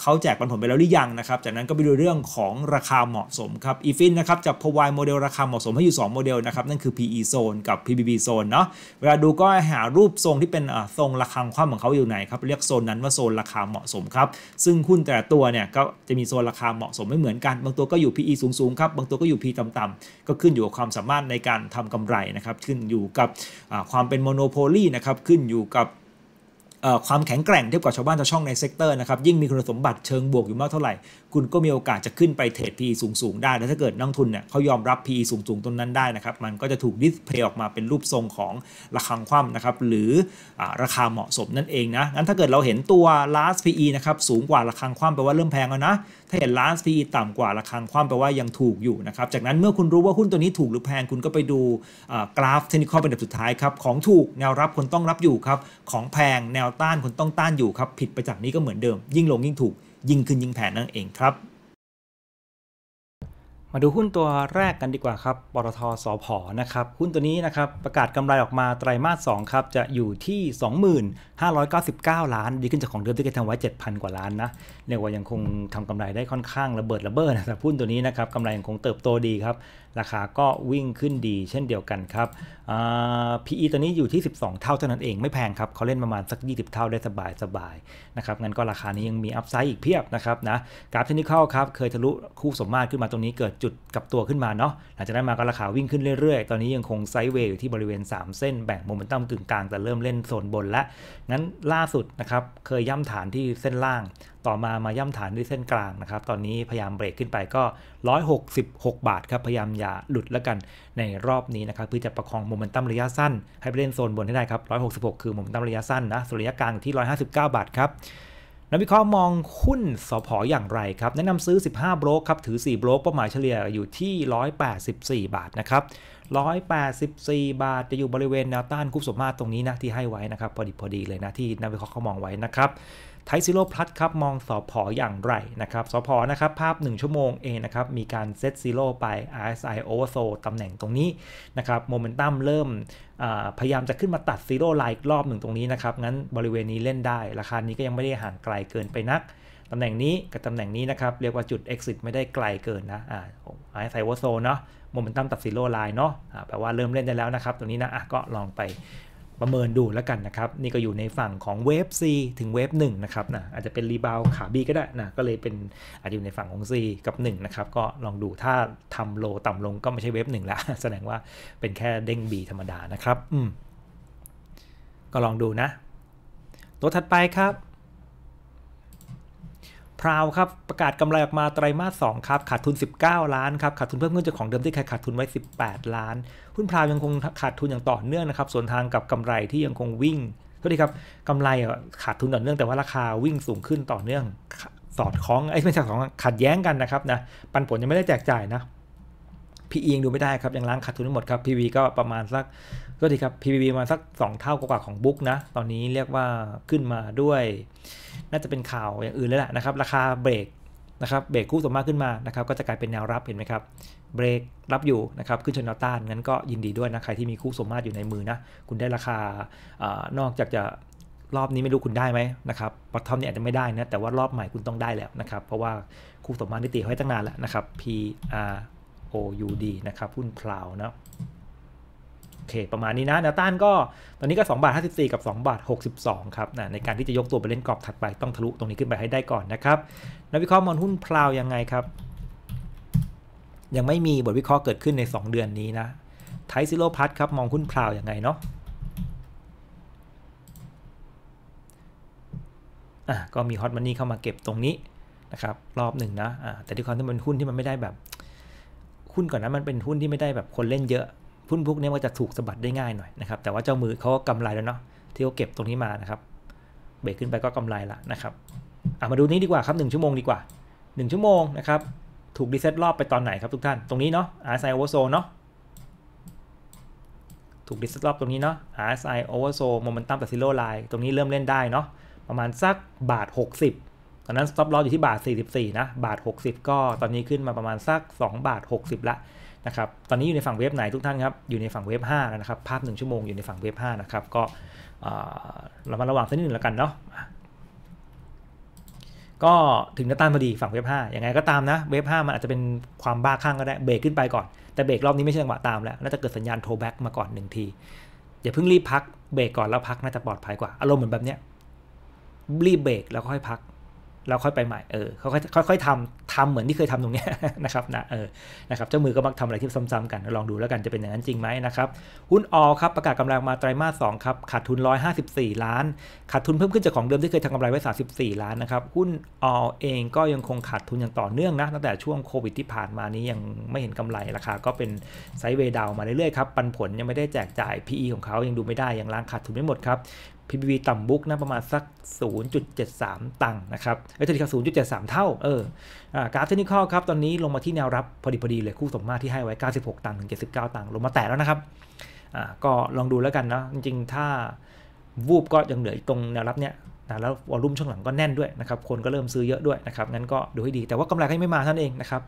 เขาแจกปันผลไปแล้วหรือยังนะครับ จากนั้นก็ไปดูเรื่องของราคาเหมาะสมครับอีฟินนะครับจะพวายโมเดลราคาเหมาะสมให้อยู่ 2 โมเดลนะครับนั่นคือ PE zone กับ PBB zone เนาะเวลาดูก็หารูปทรงที่เป็นทรงระฆังความของเขาอยู่นครับเรียกโซนนั้นว่าโซนราคาเหมาะสมครับซึ่งหุ้นแต่ละตัวเนี่ย ก็จะมีโซนราคาเหมาะสมไม่เหมือนกัน บางตัวก็อยู่ PE สูงสูงครับ บางตัวก็อยู่ P ต่ำๆก็ขึ้นอยู่กับความสามารถในการทำกำไร นะครับ ขึ้นอยู่กับความเป็นโมโนโพลีนะครับขึ้นอยู่กับความแข็งแกร่งเทียบกับชาวบ้านชาวช่องในเซกเตอร์นะครับยิ่งมีคุณสมบัติเชิงบวกอยู่มากเท่าไหร่คุณก็มีโอกาสจะขึ้นไปเทรด PE สูง ๆ ได้ แล้วถ้าเกิดนักทุนเนี่ยเขายอมรับ PE สูงๆตรงนั้นได้นะครับ มันก็จะถูกดิสเพย์ออกมาเป็นรูปทรงของระคังคว่ำนะครับ หรืออราคาเหมาะสมนั่นเองนะ งั้นถ้าเกิดเราเห็นตัว last PE นะครับสูงกว่าระคังคว่ำแปลว่าเริ่มแพงแล้วนะ ถ้าเห็น last PE ต่ำกว่าระคังคว่ำแปลว่ายังถูกอยู่นะครับ จากนั้นเมื่อคุณรู้ว่าหุ้นตัวนี้ถูกหรือแพง คุณก็ไปดูกราฟเทคนิคอเป็นแบบสุดท้ายครับ ของถูกแนวรับคนต้องรับอยู่ครับ ของแพงแนวต้านคนต้องต้านอยู่ครับผิดไปจากนี้ก็เหมือนเดิม ยิ่งลงยิ่งถูกยิ่งขึ้นยิ่งแผ่นั่นเองครับ มาดูหุ้นตัวแรกกันดีกว่าครับปตทสอพอนะครับ หุ้นตัวนี้นะครับ ประกาศกำไรออกมาไตรามาส 2 ครับ จะอยู่ที่ 2599 ล้าน ดีขึ้นจากของเดิมที่เคยทำไว้ 7,000 กว่าล้านนะเรียกว่ายังคงทำกำไรได้ค่อนข้างระเบิด ระเบ้อนะครับหุ้นตัวนี้นะครับกำไรยังคงเติบโตดีครับ ราคาก็วิ่งขึ้นดีเช่นเดียวกันครับ PE ตัวนี้อยู่ที่ 12 เท่าเท่านั้นเองไม่แพงครับเขาเล่นประมาณสัก 20 เท่าได้สบายสบายนะครับงั้นก็ราคานี้ยังมีอัพไซด์อีกเพียบนะครับนะกราฟเทคนิคครับ เคยทะลุคู่สมมาตรขึ้นมาตรงนี้เกิดจุดกับตัวขึ้นมาเนาะหลังจากนั้นมาก็ราคาวิ่งขึ้นเรื่อยๆ ตอนนี้ยังคงไซด์เวย์อยู่ที่บริเวณ 3 เส้นแบ่งโมเมนตัมกึ่งกลางแต่เริ่มเล่นโซนบนละงั้นล่าสุดนะครับเคยย่ำฐานที่เส้นล่างต่อมามาย่ำฐานด้วยเส้นกลางนะครับตอนนี้พยายามเบรกขึ้นไปก็ 166 บาทครับ พยายามอย่าหลุดแล้วกันในรอบนี้นะครับเพื่อจะประคองโมเมนตัมระยะสั้นให้ไปเล่นโซนบนให้ได้ครับ 166 คือโมเมนตัมระยะสั้นนะส่วนระยะกลางที่ 159 บาทครับนักวิเคราะห์มองหุ้นสพออย่างไรครับ แนะนำซื้อ 15โบรกครับ ถือ 4โบรกเป้าหมายเฉลี่ยอยู่ที่ 184 บาทนะครับ184 บาท จะอยู่บริเวณแนวต้านคุมสมมาตรตรงนี้นะที่ให้ไว้นะครับพอดีพอดีเลยนะที่นักวิเคราะห์เขามองไว้นะครับไทซิโลพลัสครับมองสอพออย่างไร นะครับสอพอนะครับภาพ 1 ชั่วโมงเองนะครับ มีการเซตซิโลไป RSI oversold ตำแหน่งตรงนี้นะครับโมเมนตัมเริ่มพยายามจะขึ้นมาตัดซีโร่ไลค์อีกรอบหนึ่งตรงนี้นะครับ งั้นบริเวณนี้เล่นได้ ราคานี้ก็ยังไม่ได้ห่างไกลเกินไปนักตำแหน่งนี้ กับตำแหน่งนี้นะครับ เรียกว่าจุด exit ไม่ได้ไกลเกินนะอ่าไอไซวโซเนาะโมเมนตัมตัดซีโร่ไลน์เนาะแปลว่าเริ่มเล่นได้แล้วนะครับตรงนี้นะอ่ะก็ลองไปประเมินดูแล้วกันนะครับนี่ก็อยู่ในฝั่งของเวฟ C ถึงเวฟ1นะครับนะอาจจะเป็นรีบาวขา B ก็ได้นะก็เลยเป็นอาจจะอยู่ในฝั่งของ C กับ1นะครับก็ลองดูถ้าทำโล ต่ำลงก็ไม่ใช่เวฟ1แล้ว แสดงว่าเป็นแค่เด้ง B ธรรมดานะครับอืมก็ลองดูนะ ตัวถัดไปครับพราวครับประกาศกำไรออกมาไตรามาส2ครับขาดทุน 19ล้านครับขาดทุนเพิ่มขึ้นจากของเดิมที่เคยขาดทุนไว้18ล้านหุ้นพราวยังคงขาดทุนอย่างต่อเนื่องนะครับส่วนทางกับกำไรที่ยังคงวิ่งกทดทีครับกำไรขาดทุนต่อเนื่องแต่ว่าราคาวิ่งสูงขึ้นต่อเนื่อง สอดคล้องไอ้ไม่ใช่สองขัดแย้งกันนะครับนะปันผลยังไม่ได้แจกจ่ายนะพีเอียงดูไม่ได้ครับ ยังล้างขาดทุนทั้งหมดครับ PV ก็ประมาณสักก็ดีครับ p v ีมาสัก 2 เท่ากว่าของบุ๊กนะ ตอนนี้เรียกว่าขึ้นมาด้วย น่าจะเป็นข่าวอย่างอื่นแล้วแหละนะครับ ราคาเบรกนะครับ เบรกคู่สมมาขึ้นมานะครับ ก็จะกลายเป็นแนวรับเห็นไหมครับ เบรกรับอยู่นะครับ ขึ้นชนแนวต้าน งั้นก็ยินดีด้วยนะ ใครที่มีคู่สมมาตรอยู่ในมือนะ คุณได้ราคาอนอกจากจะรอบนี้ไม่รู้คุณได้ไหมนะครับปัททอมเนี่ยอาจจะไม่ได้นะ แต่ว่ารอบใหม่คุณต้องได้แล้วนะครับ เพราะว่าคู่สมมาตรนีติไว้ตั้งนานแล้วนะครับ PR OUD นะครับ หุ้นพลาวนะโอเคประมาณนี้นะแนวต้านก็ตอนนี้ก็ 2 บาท54 กับ 2 บาท 62 ครับนะในการที่จะยกตัวไปเล่นกรอบถัดไปต้องทะลุตรงนี้ขึ้นไปให้ได้ก่อนนะครับนักวิเคราะห์มองหุ้นพลาวยังไงครับ ยังไม่มีบทวิเคราะห์เกิดขึ้นใน 2 เดือนนี้นะไทซิโลพัทครับ มองหุ้นพลาวยังไงเนาะอ่ะก็มีฮอตมันนี่เข้ามาเก็บตรงนี้นะครับรอบหนึ่งนะอ่ะแต่ที่ความที่มันหุ้นที่มันไม่ได้แบบหุ้นก่อนนั้นมันเป็นหุ้นที่ไม่ได้แบบคนเล่นเยอะหุ้นพวกนี้มันจะถูกสะบัดได้ง่ายหน่อยนะครับแต่ว่าเจ้ามือเขาก็กำไรแล้วเนาะที่เขาเก็บตรงนี้มานะครับเบรกขึ้นไปก็กำไรละนะครับเอามาดูนี้ดีกว่าครับ1ชั่วโมงดีกว่า1ชั่วโมงนะครับถูกรีเซ็ตรอบไปตอนไหนครับทุกท่านตรงนี้เนาะ RSI oversold เนาะถูกรีเซ็ตรอบตรงนี้เนาะ RSI oversold momentum กับ zero line ตรงนี้เริ่มเล่นได้เนาะประมาณสักบาท60ตอนนั้นสต็อปลอสอยู่ที่บาท 44นะ บาท 60 ก็ตอนนี้ขึ้นมาประมาณสัก2บาท 60 ละนะครับ ตอนนี้อยู่ในฝั่งเว็บไหนทุกท่านครับ อยู่ในฝั่งเว็บ5แล้วนะครับ ภาพ1ชั่วโมงอยู่ในฝั่งเว็บ5นะครับ ก็เรามาระวังสักนิดนึงแล้วกันเนาะ ก็ถึงจะต้านพอดีฝั่งเว็บ5ยังไงก็ตามนะ เว็บ5มันอาจจะเป็นความบ้าคลั่งก็ได้ เบรกขึ้นไปก่อน แต่เบรกรอบนี้ไม่ใช่จังหวะตามแล้ว น่าจะเกิดสัญญาณโทแบ็กมาก่อนหนึ่งทีอย่าเพิ่งรีบพักเบรกก่อนแล้วพักน่าจะปลอดภัยกว่าอารมณ์เหมือนแบบเนี้ยรีบเบรกแล้วค่อยพักแล้วค่อยไปใหม่ เออเขาค่อยๆทำ ทำเหมือนที่เคยทำตรงนี้นะครับนะ เออ นะครับ เจ้ามือก็มักทำอะไรที่ซ้ำๆกัน ลองดูแล้วกันจะเป็นอย่างนั้นจริงไหมนะครับ หุ้นออครับประกาศกำไรมาไตรมาสสครับ ขาดทุน154 ล้าน ขาดทุนเพิ่มขึ้นจากของเดิมที่เคยทำกำไรไว้34ล้านนะครับ หุ้นออเองก็ยังคงขาดทุนอย่างต่อเนื่องนะตั้งแต่ช่วงโควิดที่ผ่านมานี้ยังไม่เห็นกำไรราคาก็เป็นไซด์เวดาวมาเรื่อยๆครับ ปันผลยังไม่ได้แจกจ่าย PE ของเขายังดูไม่ได้ยังล้างขาดทุนไม่หมดครับพีบีต่ำบุ๊กนะประมาณ สัก 0.73 ตังค์นะครับ เอ้ยถดกครับ 0.73 เท่า เอออกราฟเทคนิคอลครับ ตอนนี้ลงมาที่แนวรับ พอดีพอดีเลย คู่สมมาตรที่ให้ไว้ 96 ตังค์ถึง 79 ตังค์ลงมาแตะแล้วนะครับ อ่า ก็ลองดูแล้วกันนะ จริง ๆ ถ้า วูบก็ยังเหลือตรงแนวรับเนี้ยนะ แล้ววอลุ่มช่วงหลังก็แน่นด้วยนะครับ คนก็เริ่มซื้อเยอะด้วยนะครับ งั้นก็ดูให้ดี แต่ว่ากำไรก็ยังไม่มาท่านเองนะครับ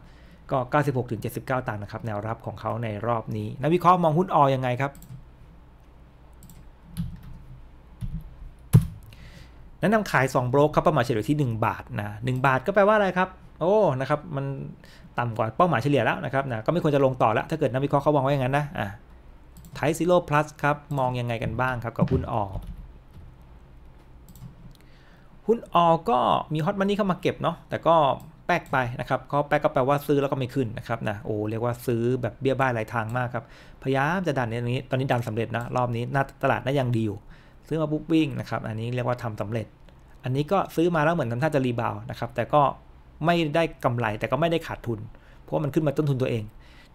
ก็ 96-79 ตังค์นะครับ แนวรับของเขาในรอบนี้นักวิเคราะห์มองหุ้นออยังไงครับแนะนำขาย2โบรกครับเป้าหมายเฉลี่ยที่ 1 บาทนะหบาทก็แปลว่าอะไรครับ โอ้ นะครับ มันต่ำกว่าเป้าหมายเฉลี่ยแล้วนะครับนะก็ไม่ควรจะลงต่อแล้ว ถ้าเกิดนักวิเคราะห์เขาวางไว้อย่างนั้นนะอ่ะไทซิโร่พลัสครับ มองยังไงกันบ้างครับกับหุ้นออกหุ้นออกก็มีฮอตมันนี่เข้ามาเก็บเนาะแต่ก็แป๊กไปนะครับเขาแป๊กก็แปลว่าซื้อแล้วก็ไม่ขึ้นนะครับนะโอ้เรียกว่าซื้อแบบเบี้ยบ้ายหลายทางมากครับพยายามจะดันในตรงนี้ตอนนี้ดันสำเร็จนะรอบนี้นตลาดน่ายังดีอยู่ซื้อมาปุ๊บวิ่งนะครับ อันนี้เรียกว่าทำสำเร็จ อันนี้ก็ซื้อมาแล้วเหมือนทำท่าจะรีบาวนะครับแต่ก็ไม่ได้กำไรแต่ก็ไม่ได้ขาดทุน เพราะมันขึ้นมาต้นทุนตัวเอง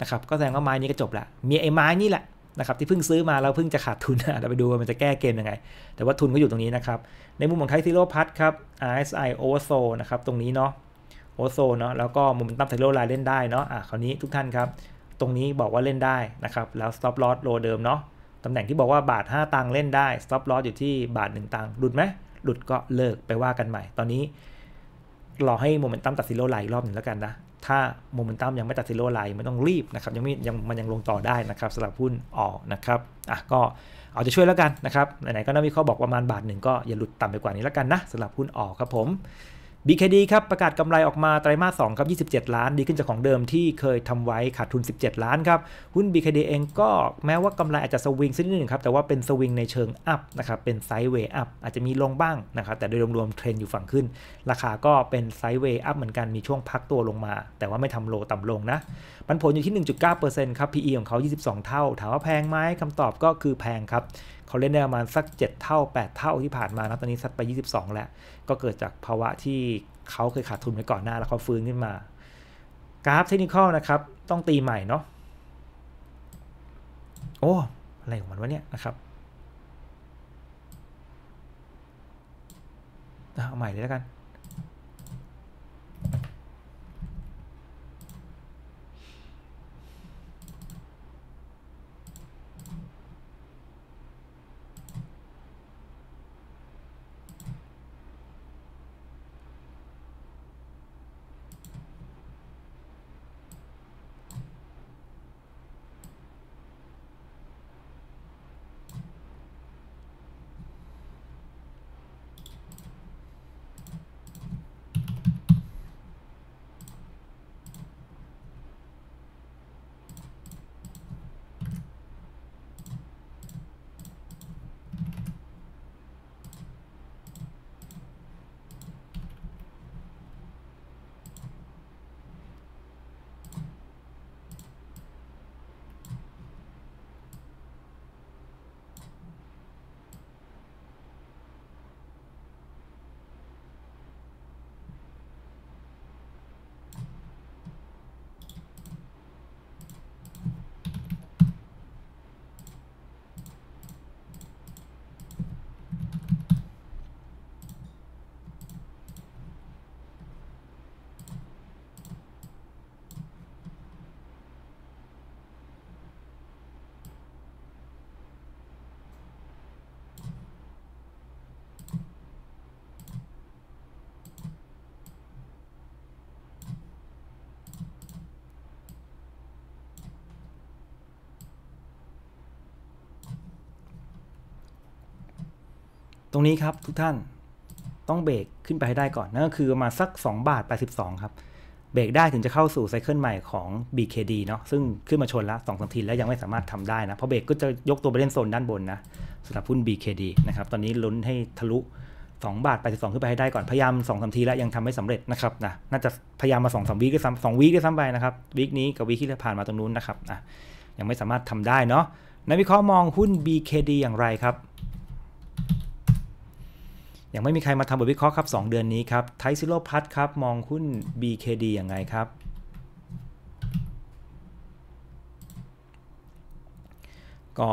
นะครับก็แสดงว่าไม้นี้ก็จบละมีไอ้ไม้นี่แหละนะครับที่เพิ่งซื้อมาแล้วเพิ่งจะขาดทุนเราไปดูว่ามันจะแก้เกมยังไง แต่ว่าทุนก็อยู่ตรงนี้นะครับ ในมุมของไคซิโลพัทครับ RSI Overso นะครับตรงนี้เนาะโอโซเนาะแล้วก็มุมตั้มไซโลไลน์เล่นได้เนาะอ่ะคราวนี้ทุกท่านครับตรงนี้บอกว่าเล่นได้นะครับแล้ว stop loss โลเดิมเนาะตำแหน่งที่บอกว่าบาท 5 ตังค์เล่นได้ stop loss อยู่ที่บาท 1 ตังค์หลุดไหมหลุดก็เลิกไปว่ากันใหม่ ตอนนี้รอให้โมเมนตัมตัดซิโลไลีกรอบหนึ่งแล้วกันนะ ถ้าโมเมนตัมยังไม่ตัดซิโลไลไม่ต้องรีบนะครับยังมียังมันยังลงต่อได้นะครับสำหรับหุ้นออกนะครับอ่ะก็เอาจะช่วยแล้วกันนะครับ ไหนๆก็นักวิเคราะห์บอกประมาณบาทหนึ่งก็อย่าหลุดต่ำไปกว่านี้แล้วกันนะสำหรับหุ้นออกครับผม BKD ครับ ประกาศกำไรออกมาไตรมาส2ครับ 27 ล้าน ดีขึ้นจากของเดิมที่เคยทำไว้ขาดทุน 17 ล้านครับ หุ้น BKD เองก็แม้ว่ากำไรอาจจะสวิงสักนิดหนึ่งครับ แต่ว่าเป็นสวิงในเชิงอัพนะครับ เป็นไซด์เวย์อัพอาจจะมีลงบ้างนะครับแต่โดยรวมๆเทรนอยู่ฝั่งขึ้น ราคาก็เป็นไซด์เวย์อัพเหมือนกันมีช่วงพักตัวลงมา แต่ว่าไม่ทำโลต่ำลงนะปันผลอยู่ที่ 1.9%ครับ PE ของเขา22เท่าถามว่าแพงไหมคำตอบก็คือแพงครับเขาเล่นได้ประมาณสัก 7 เท่า 8 เท่าที่ผ่านมานะตอนนี้ซัดไป 22 แล้ว ก็เกิดจากภาวะที่เขาเคยขาดทุนไปก่อนหน้าแล้วเขาฟื้นขึ้นมา กราฟเทคนิคนะครับ ต้องตีใหม่เนาะโอ้ อะไรของมันวะเนี่ยนะครับเอาใหม่เลยแล้วกันตรงนี้ครับทุกท่านต้องเบรกขึ้นไปให้ได้ก่อน นั่นก็คือประมาณสัก 2 บาท82ครับ เบรกได้ถึงจะเข้าสู่ไซเคิลใหม่ของ BKD เนาะซึ่งขึ้นมาชนละงสที แล้วยังไม่สามารถทำได้นะเพราะเบรกก็จะยกตัวไปเล่นโซนด้านบนนะสำหรับหุ้น BKD นะครับ ตอนนี้ลุ้นให้ทะลุ2 บาท82ขึ้นไปให้ได้ก่อน พยายาม 2สทีแล้วยังทำไม่สำเร็จนะครับนะน่าจะพยายามมา2อสวีคด้วยซ้ำสองวีคด้วยซ้ำไปนะครับวีคนี้กับวีคที่ผ่านมาตรงนู้นนะครับนะยังไม่สามารถทำได้เนาะนักวิเคราะห์มองหุ้น BKD อย่างไรครับยังไม่มีใครมาทำบทวิเคราะห์ครับ 2 เดือนนี้ครับไทซิโลพัทครับ มองหุ้น BKD อย่างไรครับ ก็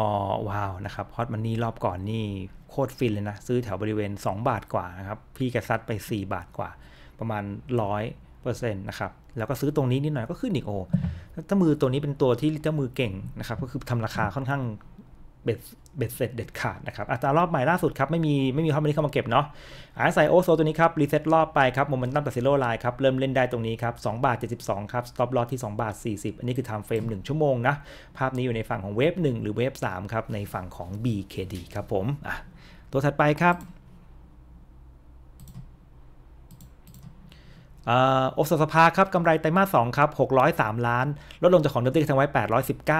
ว้าว นะครับฮอตมันนี่รอบก่อนนี่โคตรฟินเลยนะ ซื้อแถวบริเวณ 2 บาทกว่านะครับ พี่กระซัดไป 4 บาทกว่า ประมาณ 100%นะครับ แล้วก็ซื้อตรงนี้นิดหน่อยก็ขึ้นอีกโอถ้ามือตัวนี้เป็นตัวที่ถ้ามือเก่งนะครับก็คือทำราคาค่อนข้างเบ็ดเบ็ดเสร็จเด็ดขาดนะครับอัตรารอบใหม่ล่าสุดครับไม่มี ไม่มีข้อมูลนี่เข้ามาเก็บเนาะอาศัยโอโซตัวนี้ครับรีเซ็ตรอบไปครับโมเมนตัมตัดซิโร่ไลน์ครับ เริ่มเล่นได้ตรงนี้ครับ2บาท 72 ครับสต็อปลอสที่2บาท40 อันนี้คือทำเฟรม1ชั่วโมงนะ ภาพนี้อยู่ในฝั่งของเวฟ1หรือเวฟ3ครับในฝั่งของ BKD ครับผมอ่ะตัวถัดไปครับโอสสภาครับกำไรไตรมาสสครับ 603 ล้านลดลงจากของเดิมที่ทำไว้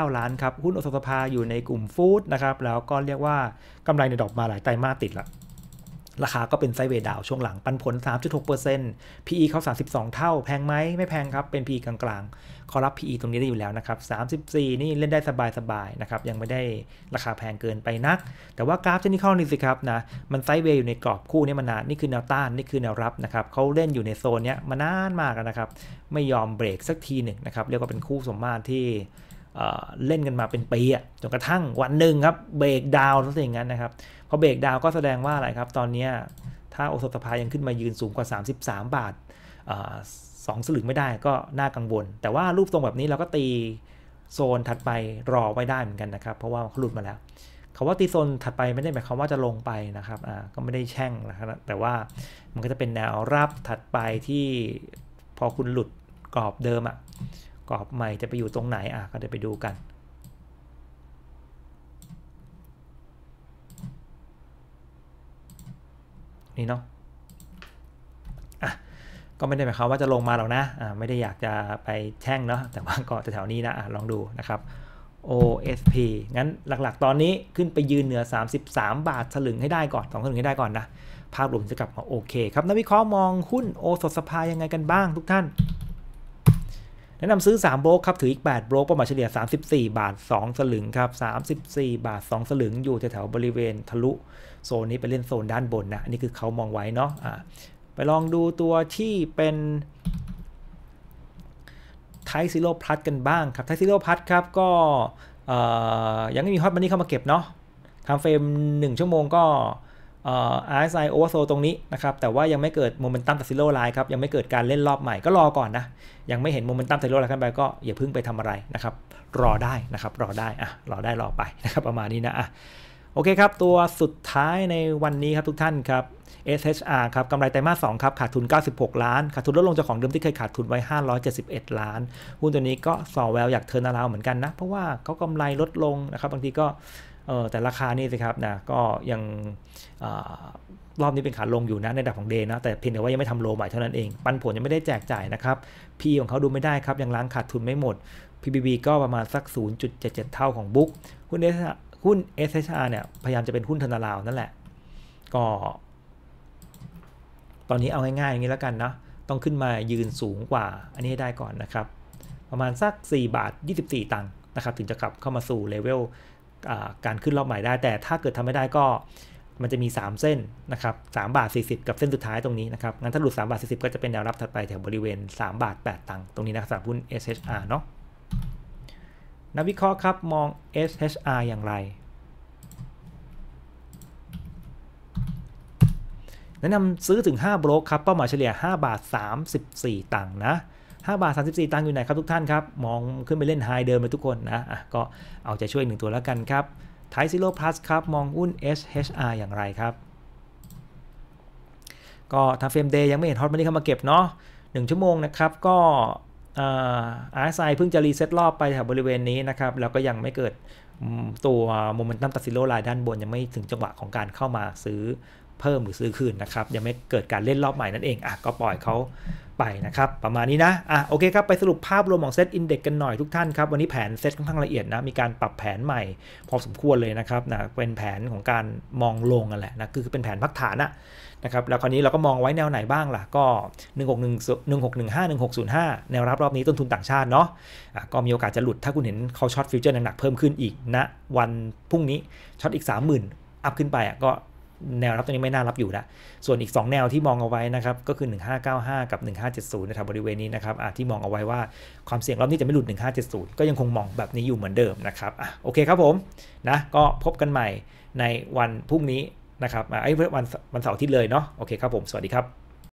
819 ล้านครับ หุ้นโอสสภาอยู่ในกลุ่มฟู้ดนะครับ แล้วก็เรียกว่ากำไรในดอกมาหลายไตรมาสติดละราคาก็เป็นไซเวดาวช่วงหลังปันผล 3.6% PE เขา32 เท่าแพงไหมไม่แพงครับเป็น PE กลางๆเขารับ PE ตรงนี้ได้อยู่แล้วนะครับ 34 นี่เล่นได้สบายๆนะครับ ยังไม่ได้ราคาแพงเกินไปนัก แต่ว่ากราฟเทคนิคนี่สิครับนะ มันไซด์เวย์อยู่ในกรอบคู่นี้มานาน นี่คือแนวต้าน นี่คือแนวรับนะครับ เขาเล่นอยู่ในโซนนี้มานานมากนะครับ ไม่ยอมเบรกสักทีหนึ่งนะครับ เรียกว่าเป็นคู่สมมาตรที่เล่นกันมาเป็นปีอะจนกระทั่งวันหนึ่งครับเบรกดาวน์ทั้งสิ่งนั้นนะครับพอเบรกดาวก็แสดงว่าอะไรครับ ตอนนี้ถ้าโอสถสภายังขึ้นมายืนสูงกว่า 33 บาทสองสลึงไม่ได้ก็น่ากังวลแต่ว่ารูปทรงแบบนี้เราก็ตีโซนถัดไปรอไว้ได้เหมือนกันนะครับ เพราะว่าเขาหลุดมาแล้วคาว่าตีโซนถัดไปไม่ได้หมายความว่าจะลงไปนะครับอ่าก็ไม่ได้แช่งนะครับแต่ว่ามันก็จะเป็นแนวรับถัดไปที่พอคุณหลุดกรอบเดิมอะกรอบใหม่จะไปอยู่ตรงไหนอ่ะก็จะไปดูกัน นี่เนาะก็ไม่ได้หมายความว่าจะลงมาหรอกนะไม่ได้อยากจะไปแช่งเนาะแต่ว่าก็แถวๆนี้นะลองดูนะครับ OSP งั้นหลักๆ ตอนนี้ขึ้นไปยืนเหนือ 33 บาทสลึงให้ได้ก่อนสองสลึงให้ได้ก่อนนะ ภาพรวมจะกลับมาโอเคครับนักวิเคราะห์มองหุ้นโอสดสภายังไงกันบ้างทุกท่าน แนะนำซื้อ3โบรกครับ ถืออีก 8 โบรกประมาณเฉลี่ย 34บาท2สลึงครับ34บาท2สลึง อยู่แถวๆบริเวณทะลุโซนนี้ไปเล่นโซนด้านบนนะอันนี้คือเขามองไว้เนาะไปลองดูตัวที่เป็นไทซิโลพัทกันบ้างครับไทซิโลพัทครับก็ยังไม่มีฮอตมันนี่เข้ามาเก็บเนาะทำเฟรม 1 ชั่วโมงก็อ r s โอเวอร์โซตรงนี้นะครับแต่ว่ายังไม่เกิดโมเมนตัมตัดซิโลไลน์ครับยังไม่เกิดการเล่นรอบใหม่ ก็รอก่อนนะ ยังไม่เห็นโมเมนตัมตัดซิโลไลน์ขึ้นไป ก็อย่าเพิ่งไปทำอะไรนะครับ รอได้นะครับ รอได้อะรอได้รอไปนะครับประมาณนี้นะอะโอเคครับตัวสุดท้ายในวันนี้ครับทุกท่านครับ SHR ครับกำไรไตรมาส2ครับ ขาดทุน 96 ล้าน ขาดทุนลดลงจากของเดิมที่เคยขาดทุนไว้ 571 ล้าน หุ้นตัวนี้ก็ส่อแววอยากเทิร์นาราวเหมือนกันนะ เพราะว่าเขากำไรลดลงนะครับบางทีก็แต่ราคานี่สิครับนะก็ยังรอบนี้เป็นขาลงอยู่นะในดับของเดนะแต่เพียงแต่ว่ายังไม่ทำโลใหม่เท่านั้นเอง ปันผลยังไม่ได้แจกจ่ายนะครับพีของเขาดูไม่ได้ครับยังล้างขาดทุนไม่หมด PBB ก็ประมาณสัก 0.77เท่าของบุ๊กหุ้นเอสหุ้นาร์เนี่ยพยายามจะเป็นหุ้นเทนาราวนั่นแหละก็ตอนนี้เอาง่ายๆอย่างนี้แล้วกันเนาะ ต้องขึ้นมายืนสูงกว่า อันนี้ให้ได้ก่อนนะครับ ประมาณสัก 4 บาท 24 ตังค์นะครับถึงจะกลับเข้ามาสู่เลเวลการขึ้นรอบ ใหม่ได้ แต่ถ้าเกิดทำไม่ได้ก็มันจะมี 3 เส้นนะครับ 3 บาท 40 กับเส้นสุดท้ายตรงนี้นะครับ งั้นถ้าหลุด 3 บาท 40 ก็จะเป็นแนวรับถัดไปแถวบริเวณ 3 บาท 8 ตังค์ตรงนี้นะครับสำหรับหุ้น SHR เนาะ นักวิเคราะห์ครับมอง SHR อย่างไรแนะนำซื้อถึง 5 โบรกครับเป้าหมายเฉลี่ย 5 บาท 34 ตังค์นะ 5 บาท 34 ตังค์อยู่ไหนครับทุกท่านครับ มองขึ้นไปเล่นไฮเดิมไปทุกคนนะะก็เอาใจช่วยหนึ่งตัวแล้วกันครับไทซิโลพลัสครับ มองหุ้น SHR อย่างไรครับ ก็ทาเฟรมเดย์ยังไม่เห็นฮอตมันนี่เข้ามาเก็บเนาะ1ชั่วโมงนะครับ ก็อาร์ไซเพิ่งจะรีเซ็ตรอบไปแถวบริเวณนี้นะครับแล้วก็ยังไม่เกิดตัวโมเมนตัมตัดซิโลลายด้านบนยังไม่ถึงจังหวะของการเข้ามาซื้อเพิ่มหรือซื้อคืนนะครับยังไม่เกิดการเล่นรอบใหม่นั่นเอง อ่ะ ก็ปล่อยเขาไปนะครับประมาณนี้นะอ่ะโอเคครับ ไปสรุปภาพรวมของเซตอินเด็กกันหน่อยทุกท่านครับวันนี้แผนเซตค่อนข้างละเอียดนะ มีการปรับแผนใหม่ พอสมควรเลยนะครับนะเป็นแผนของการมองลงกันแหละนะคือเป็นแผนพักฐานอะนะครับแล้วคราวนี้เราก็มองไว้แนวไหนบ้างล่ะก็161 1615 1605แนวรับรอบนี้ต้นทุนต่างชาติเนาะะก็มีโอกาสจะหลุดถ้าคุณเห็นเขาช็อตฟิวเจอร์หนักๆเพิ่มขึ้นอีกณนะวันพรุ่งนี้ช็อตอีก 30,000 อัพขึ้นไปก็แนว รับตัวนี้ ไม่น่ารับอยู่ละส่วนอีก 2 แนวที่มองเอาไว้นะครับก็คือ 1595กับ 1570 ในแถวบริเวณนี้นะครับที่มองเอาไว้ว่าความเสี่ยงรอบนี้ จะไม่หลุด 1570 ก็ยังคงมองแบบนี้ อยู่เหมือนเดิมนะครับอโอเคครับผมนะก็พบกันใหม่ในวันพรุ่งนี้นะครับไอ้วันวันเสาร์ที่เลยเนาะโอเคครับผมสวัสดีครับ